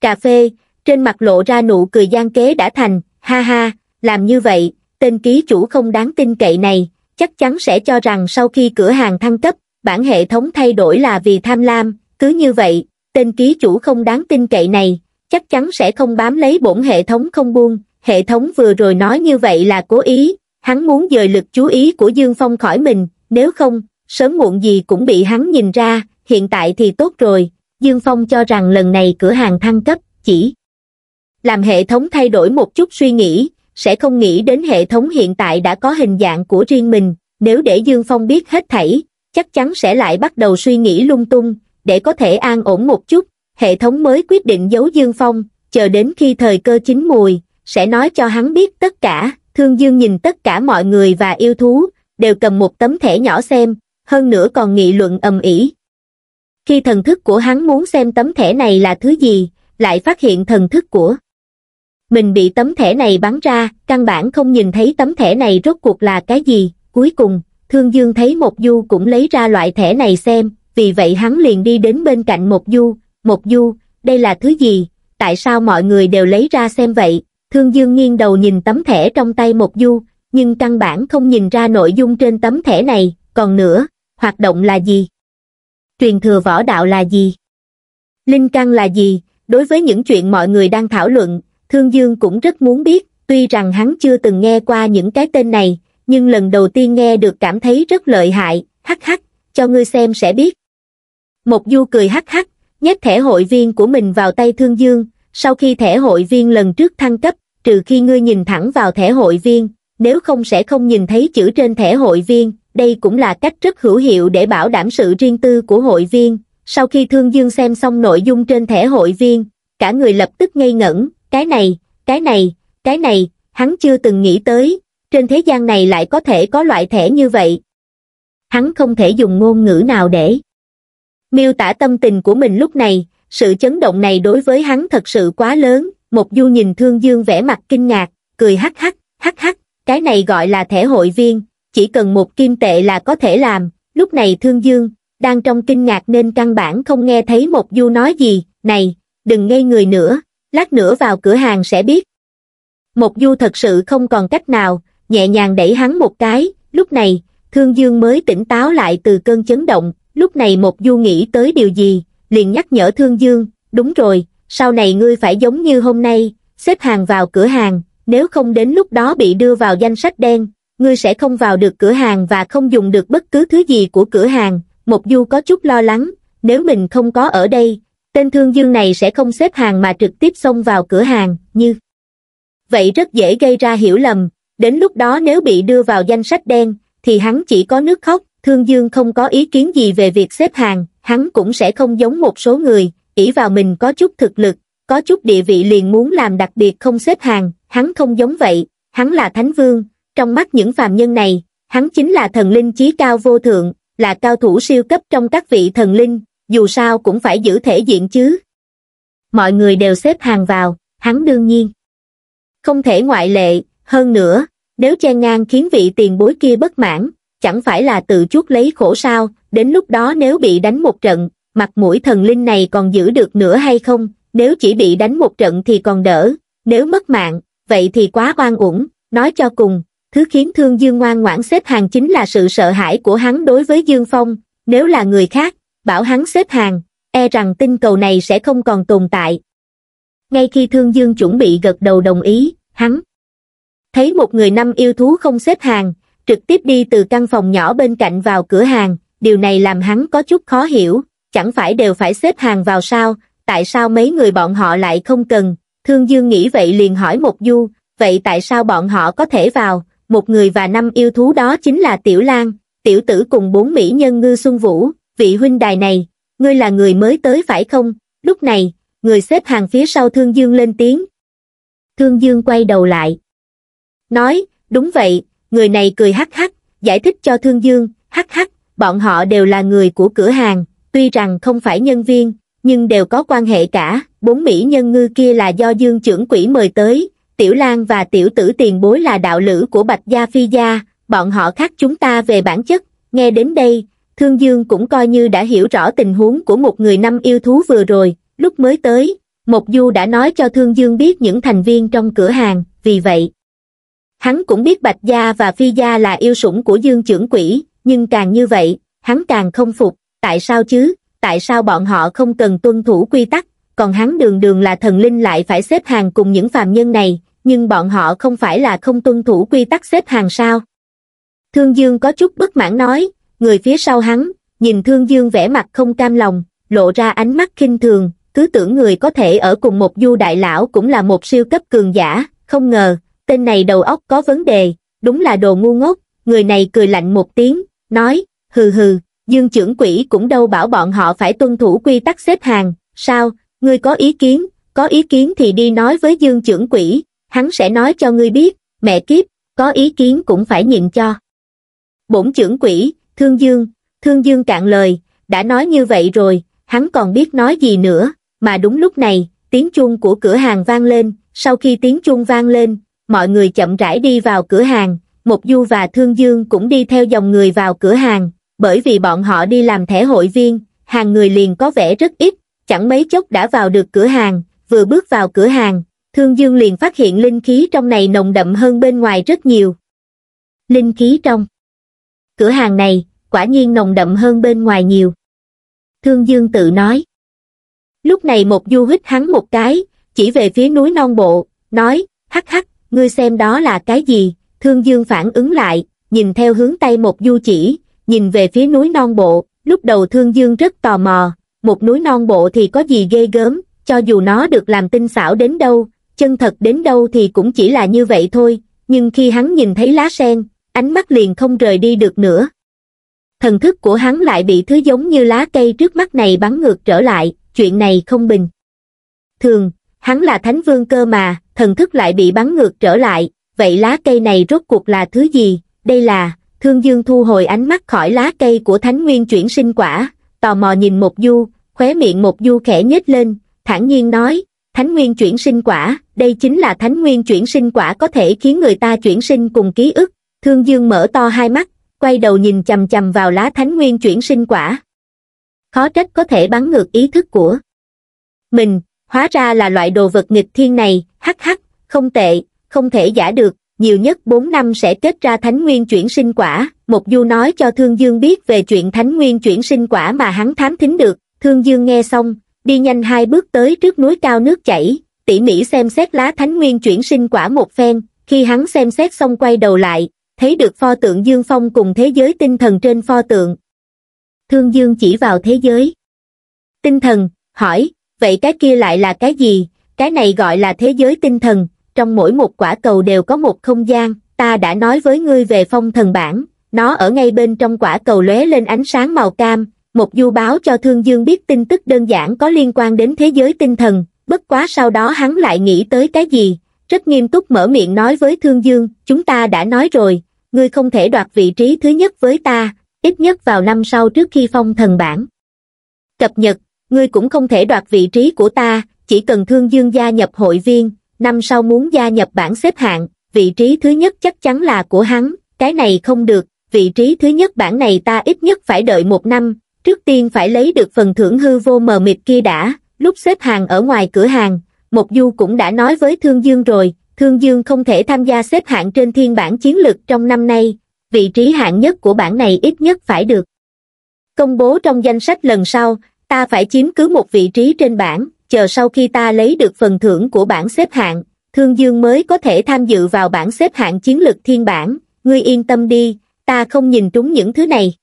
cà phê trên mặt lộ ra nụ cười gian kế đã thành ha ha làm như vậy tên ký chủ không đáng tin cậy này chắc chắn sẽ cho rằng sau khi cửa hàng thăng cấp bản hệ thống thay đổi là vì tham lam cứ như vậy tên ký chủ không đáng tin cậy này chắc chắn sẽ không bám lấy bổn hệ thống không buông hệ thống vừa rồi nói như vậy là cố ý hắn muốn dời lực chú ý của dương phong khỏi mình nếu không, sớm muộn gì cũng bị hắn nhìn ra, hiện tại thì tốt rồi, Dương Phong cho rằng lần này cửa hàng thăng cấp, chỉ làm hệ thống thay đổi một chút suy nghĩ, sẽ không nghĩ đến hệ thống hiện tại đã có hình dạng của riêng mình, nếu để Dương Phong biết hết thảy, chắc chắn sẽ lại bắt đầu suy nghĩ lung tung, để có thể an ổn một chút, hệ thống mới quyết định giấu Dương Phong, chờ đến khi thời cơ chín mùi, sẽ nói cho hắn biết tất cả, Thương Dương nhìn tất cả mọi người và yêu thú, đều cầm một tấm thẻ nhỏ xem, hơn nữa còn nghị luận ầm ĩ. Khi thần thức của hắn muốn xem tấm thẻ này là thứ gì, lại phát hiện thần thức của mình bị tấm thẻ này bắn ra, căn bản không nhìn thấy tấm thẻ này rốt cuộc là cái gì. Cuối cùng, Thương Dương thấy Một Du cũng lấy ra loại thẻ này xem, vì vậy hắn liền đi đến bên cạnh Một Du. Một Du, đây là thứ gì? Tại sao mọi người đều lấy ra xem vậy? Thương Dương nghiêng đầu nhìn tấm thẻ trong tay Một Du, nhưng căn bản không nhìn ra nội dung trên tấm thẻ này, còn nữa, hoạt động là gì? Truyền thừa võ đạo là gì? Linh căn là gì? Đối với những chuyện mọi người đang thảo luận, Thương Dương cũng rất muốn biết, tuy rằng hắn chưa từng nghe qua những cái tên này, nhưng lần đầu tiên nghe được cảm thấy rất lợi hại, hắc hắc, cho ngươi xem sẽ biết. Một du cười hắc hắc, nhét thẻ hội viên của mình vào tay Thương Dương, sau khi thẻ hội viên lần trước thăng cấp, trừ khi ngươi nhìn thẳng vào thẻ hội viên, nếu không sẽ không nhìn thấy chữ trên thẻ hội viên, đây cũng là cách rất hữu hiệu để bảo đảm sự riêng tư của hội viên. Sau khi Thương Dương xem xong nội dung trên thẻ hội viên, cả người lập tức ngây ngẩn, cái này, cái này, cái này, hắn chưa từng nghĩ tới, trên thế gian này lại có thể có loại thẻ như vậy. Hắn không thể dùng ngôn ngữ nào để miêu tả tâm tình của mình lúc này, sự chấn động này đối với hắn thật sự quá lớn, một du nhìn Thương Dương vẻ mặt kinh ngạc, cười hắc hắc, hắc hắc, cái này gọi là thẻ hội viên, chỉ cần một kim tệ là có thể làm, lúc này Thương Dương, đang trong kinh ngạc nên căn bản không nghe thấy một du nói gì, này, đừng ngây người nữa, lát nữa vào cửa hàng sẽ biết. Một du thật sự không còn cách nào, nhẹ nhàng đẩy hắn một cái, lúc này, Thương Dương mới tỉnh táo lại từ cơn chấn động, lúc này một du nghĩ tới điều gì, liền nhắc nhở Thương Dương, đúng rồi, sau này ngươi phải giống như hôm nay, xếp hàng vào cửa hàng, nếu không đến lúc đó bị đưa vào danh sách đen, ngươi sẽ không vào được cửa hàng và không dùng được bất cứ thứ gì của cửa hàng. Mộc Du có chút lo lắng, nếu mình không có ở đây, tên thương dương này sẽ không xếp hàng mà trực tiếp xông vào cửa hàng, như... Vậy rất dễ gây ra hiểu lầm, đến lúc đó nếu bị đưa vào danh sách đen, thì hắn chỉ có nước khóc, thương dương không có ý kiến gì về việc xếp hàng, hắn cũng sẽ không giống một số người, ỷ vào mình có chút thực lực, có chút địa vị liền muốn làm đặc biệt không xếp hàng, hắn không giống vậy, hắn là thánh vương, trong mắt những phàm nhân này, hắn chính là thần linh chí cao vô thượng, là cao thủ siêu cấp trong các vị thần linh, dù sao cũng phải giữ thể diện chứ. Mọi người đều xếp hàng vào, hắn đương nhiên. Không thể ngoại lệ, hơn nữa, nếu chen ngang khiến vị tiền bối kia bất mãn, chẳng phải là tự chuốc lấy khổ sao, đến lúc đó nếu bị đánh một trận, mặt mũi thần linh này còn giữ được nữa hay không, nếu chỉ bị đánh một trận thì còn đỡ, nếu mất mạng, vậy thì quá oan uổng nói cho cùng thứ khiến thương dương ngoan ngoãn xếp hàng chính là sự sợ hãi của hắn đối với dương phong nếu là người khác bảo hắn xếp hàng e rằng tinh cầu này sẽ không còn tồn tại ngay khi thương dương chuẩn bị gật đầu đồng ý hắn thấy một người năm yêu thú không xếp hàng trực tiếp đi từ căn phòng nhỏ bên cạnh vào cửa hàng điều này làm hắn có chút khó hiểu chẳng phải đều phải xếp hàng vào sao tại sao mấy người bọn họ lại không cần Thương Dương nghĩ vậy liền hỏi Mộc Du, vậy tại sao bọn họ có thể vào, một người và năm yêu thú đó chính là Tiểu Lan, Tiểu Tử cùng bốn mỹ nhân Ngư Xuân Vũ, vị huynh đài này, ngươi là người mới tới phải không? Lúc này, người xếp hàng phía sau Thương Dương lên tiếng. Thương Dương quay đầu lại. Nói, đúng vậy, người này cười hắc hắc, giải thích cho Thương Dương, hắc hắc, bọn họ đều là người của cửa hàng, tuy rằng không phải nhân viên, nhưng đều có quan hệ cả bốn mỹ nhân ngư kia là do dương trưởng quỷ mời tới tiểu lang và tiểu tử tiền bối là đạo lữ của bạch gia phi gia bọn họ khác chúng ta về bản chất nghe đến đây thương dương cũng coi như đã hiểu rõ tình huống của một người năm yêu thú vừa rồi lúc mới tới mộc du đã nói cho thương dương biết những thành viên trong cửa hàng vì vậy hắn cũng biết bạch gia và phi gia là yêu sủng của dương trưởng quỷ nhưng càng như vậy hắn càng không phục tại sao chứ tại sao bọn họ không cần tuân thủ quy tắc, còn hắn đường đường là thần linh lại phải xếp hàng cùng những phàm nhân này, nhưng bọn họ không phải là không tuân thủ quy tắc xếp hàng sao. Thương Dương có chút bất mãn nói, người phía sau hắn, nhìn Thương Dương vẻ mặt không cam lòng, lộ ra ánh mắt khinh thường, cứ tưởng người có thể ở cùng một du đại lão cũng là một siêu cấp cường giả, không ngờ, tên này đầu óc có vấn đề, đúng là đồ ngu ngốc, người này cười lạnh một tiếng, nói, hừ hừ, Dương trưởng quỹ cũng đâu bảo bọn họ phải tuân thủ quy tắc xếp hàng, sao, ngươi có ý kiến, có ý kiến thì đi nói với Dương trưởng quỹ, hắn sẽ nói cho ngươi biết, mẹ kiếp, có ý kiến cũng phải nhịn cho. Bổn trưởng quỹ, Thương Dương, Thương Dương cạn lời, đã nói như vậy rồi, hắn còn biết nói gì nữa, mà đúng lúc này, tiếng chuông của cửa hàng vang lên, sau khi tiếng chuông vang lên, mọi người chậm rãi đi vào cửa hàng, mục Du và Thương Dương cũng đi theo dòng người vào cửa hàng, bởi vì bọn họ đi làm thẻ hội viên, hàng người liền có vẻ rất ít, chẳng mấy chốc đã vào được cửa hàng, vừa bước vào cửa hàng, Thương Dương liền phát hiện linh khí trong này nồng đậm hơn bên ngoài rất nhiều. Linh khí trong Cửa hàng này, quả nhiên nồng đậm hơn bên ngoài nhiều. Thương Dương tự nói. Lúc này một du hít hắn một cái, chỉ về phía núi non bộ, nói, hắc hắc, ngươi xem đó là cái gì, Thương Dương phản ứng lại, nhìn theo hướng tay một du chỉ, nhìn về phía núi non bộ, lúc đầu Thương Dương rất tò mò, một núi non bộ thì có gì ghê gớm, cho dù nó được làm tinh xảo đến đâu, chân thật đến đâu thì cũng chỉ là như vậy thôi, nhưng khi hắn nhìn thấy lá sen, ánh mắt liền không rời đi được nữa. Thần thức của hắn lại bị thứ giống như lá cây trước mắt này bắn ngược trở lại, chuyện này không bình. Thường, hắn là thánh vương cơ mà, thần thức lại bị bắn ngược trở lại, vậy lá cây này rốt cuộc là thứ gì, đây là... Thương Dương thu hồi ánh mắt khỏi lá cây của Thánh Nguyên chuyển sinh quả, tò mò nhìn Mộc Du, khóe miệng Mộc Du khẽ nhếch lên, thản nhiên nói, Thánh Nguyên chuyển sinh quả, đây chính là Thánh Nguyên chuyển sinh quả có thể khiến người ta chuyển sinh cùng ký ức. Thương Dương mở to hai mắt, quay đầu nhìn chầm chầm vào lá Thánh Nguyên chuyển sinh quả. Khó trách có thể bắn ngược ý thức của mình, hóa ra là loại đồ vật nghịch thiên này, hắc hắc, không tệ, không thể giả được, nhiều nhất bốn năm sẽ kết ra thánh nguyên chuyển sinh quả, Mộc Du nói cho Thương Dương biết về chuyện thánh nguyên chuyển sinh quả mà hắn thám thính được, Thương Dương nghe xong, đi nhanh hai bước tới trước núi cao nước chảy, tỉ mỉ xem xét lá thánh nguyên chuyển sinh quả một phen, khi hắn xem xét xong quay đầu lại, thấy được pho tượng Dương Phong cùng thế giới tinh thần trên pho tượng. Thương Dương chỉ vào thế giới. Tinh thần, hỏi, vậy cái kia lại là cái gì? Cái này gọi là thế giới tinh thần, trong mỗi một quả cầu đều có một không gian, ta đã nói với ngươi về phong thần bản, nó ở ngay bên trong quả cầu lóe lên ánh sáng màu cam, một du báo cho Thương Dương biết tin tức đơn giản có liên quan đến thế giới tinh thần, bất quá sau đó hắn lại nghĩ tới cái gì, rất nghiêm túc mở miệng nói với Thương Dương, chúng ta đã nói rồi, ngươi không thể đoạt vị trí thứ nhất với ta, ít nhất vào năm sau trước khi phong thần bản. Cập nhật, ngươi cũng không thể đoạt vị trí của ta, chỉ cần Thương Dương gia nhập hội viên, năm sau muốn gia nhập bảng xếp hạng, vị trí thứ nhất chắc chắn là của hắn, cái này không được, vị trí thứ nhất bảng này ta ít nhất phải đợi một năm, trước tiên phải lấy được phần thưởng hư vô mờ mịt kia đã, lúc xếp hàng ở ngoài cửa hàng, Mộc Du cũng đã nói với Thương Dương rồi, Thương Dương không thể tham gia xếp hạng trên thiên bảng chiến lược trong năm nay, vị trí hạng nhất của bảng này ít nhất phải được. Công bố trong danh sách lần sau, ta phải chiếm cứ một vị trí trên bảng, chờ sau khi ta lấy được phần thưởng của bảng xếp hạng thương dương mới có thể tham dự vào bảng xếp hạng chiến lực thiên bản ngươi yên tâm đi ta không nhìn trúng những thứ này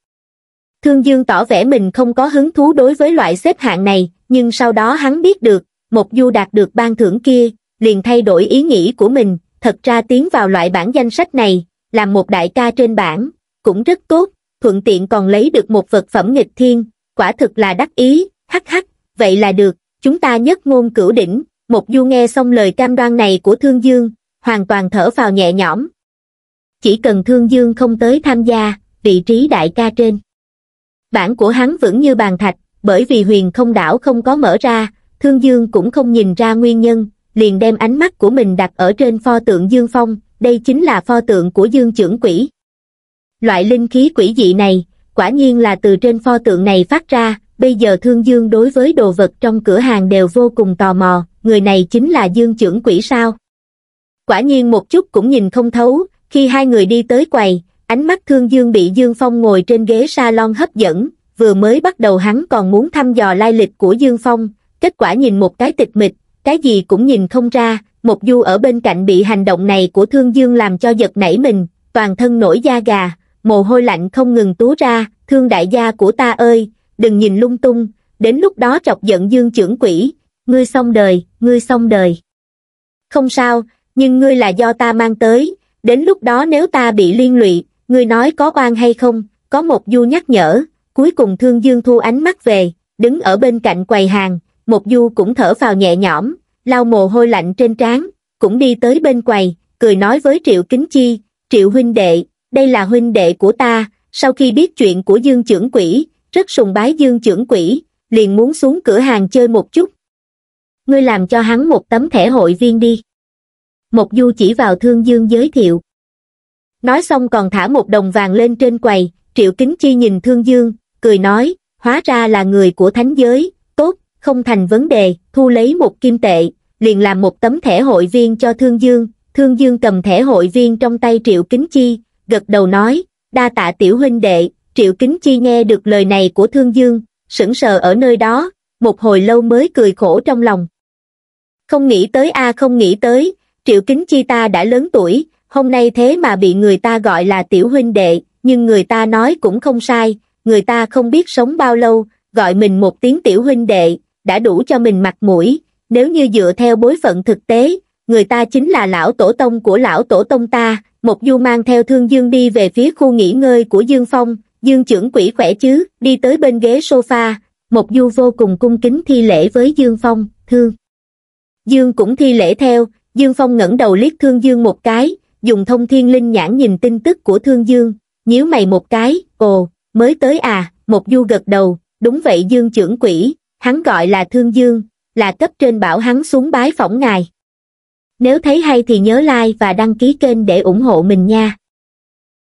thương dương tỏ vẻ mình không có hứng thú đối với loại xếp hạng này nhưng sau đó hắn biết được một du đạt được ban thưởng kia liền thay đổi ý nghĩ của mình thật ra tiến vào loại bản danh sách này làm một đại ca trên bảng cũng rất tốt thuận tiện còn lấy được một vật phẩm nghịch thiên quả thực là đắc ý hắc hắc vậy là được chúng ta nhất ngôn cửu đỉnh, một Du nghe xong lời cam đoan này của Thương Dương, hoàn toàn thở vào nhẹ nhõm. Chỉ cần Thương Dương không tới tham gia, vị trí đại ca trên. Bản của hắn vững như bàn thạch, bởi vì huyền không đảo không có mở ra, Thương Dương cũng không nhìn ra nguyên nhân, liền đem ánh mắt của mình đặt ở trên pho tượng Dương Phong, đây chính là pho tượng của Dương trưởng quỷ. Loại linh khí quỷ dị này, quả nhiên là từ trên pho tượng này phát ra, bây giờ Thương Dương đối với đồ vật trong cửa hàng đều vô cùng tò mò, người này chính là Dương trưởng quỷ sao. Quả nhiên một chút cũng nhìn không thấu, khi hai người đi tới quầy, ánh mắt Thương Dương bị Dương Phong ngồi trên ghế salon hấp dẫn, vừa mới bắt đầu hắn còn muốn thăm dò lai lịch của Dương Phong, kết quả nhìn một cái tịch mịch, cái gì cũng nhìn không ra, một Du ở bên cạnh bị hành động này của Thương Dương làm cho giật nảy mình, toàn thân nổi da gà, mồ hôi lạnh không ngừng túa ra, Thương đại gia của ta ơi, đừng nhìn lung tung, đến lúc đó chọc giận dương trưởng quỷ, ngươi xong đời, ngươi xong đời. Không sao, nhưng ngươi là do ta mang tới, đến lúc đó nếu ta bị liên lụy, ngươi nói có oan hay không, có một du nhắc nhở, cuối cùng thương dương thu ánh mắt về, đứng ở bên cạnh quầy hàng, một du cũng thở vào nhẹ nhõm, lau mồ hôi lạnh trên trán, cũng đi tới bên quầy, cười nói với Triệu Kính Chi, Triệu huynh đệ, đây là huynh đệ của ta, sau khi biết chuyện của Dương trưởng quỷ, rất sùng bái dương trưởng quỷ liền muốn xuống cửa hàng chơi một chút ngươi làm cho hắn một tấm thẻ hội viên đi một du chỉ vào thương dương giới thiệu nói xong còn thả một đồng vàng lên trên quầy triệu kính chi nhìn thương dương cười nói hóa ra là người của thánh giới tốt không thành vấn đề thu lấy một kim tệ liền làm một tấm thẻ hội viên cho thương dương thương dương cầm thẻ hội viên trong tay triệu kính chi gật đầu nói đa tạ tiểu huynh đệ Triệu Kính Chi nghe được lời này của Thương Dương, sững sờ ở nơi đó, một hồi lâu mới cười khổ trong lòng. Không nghĩ tới a không nghĩ tới, Triệu Kính Chi ta đã lớn tuổi, hôm nay thế mà bị người ta gọi là tiểu huynh đệ, nhưng người ta nói cũng không sai, người ta không biết sống bao lâu, gọi mình một tiếng tiểu huynh đệ, đã đủ cho mình mặt mũi, nếu như dựa theo bối phận thực tế, người ta chính là lão tổ tông của lão tổ tông ta, một du mang theo thương dương đi về phía khu nghỉ ngơi của Dương Phong, Dương trưởng quỷ khỏe chứ, đi tới bên ghế sofa, Mộc Du vô cùng cung kính thi lễ với Dương Phong, thương. Dương cũng thi lễ theo, Dương Phong ngẩng đầu liếc Thương Dương một cái, dùng thông thiên linh nhãn nhìn tin tức của Thương Dương, nhíu mày một cái, ồ, mới tới à, Mộc Du gật đầu, đúng vậy Dương trưởng quỷ, hắn gọi là Thương Dương, là cấp trên bảo hắn xuống bái phỏng ngài. Nếu thấy hay thì nhớ like và đăng ký kênh để ủng hộ mình nha.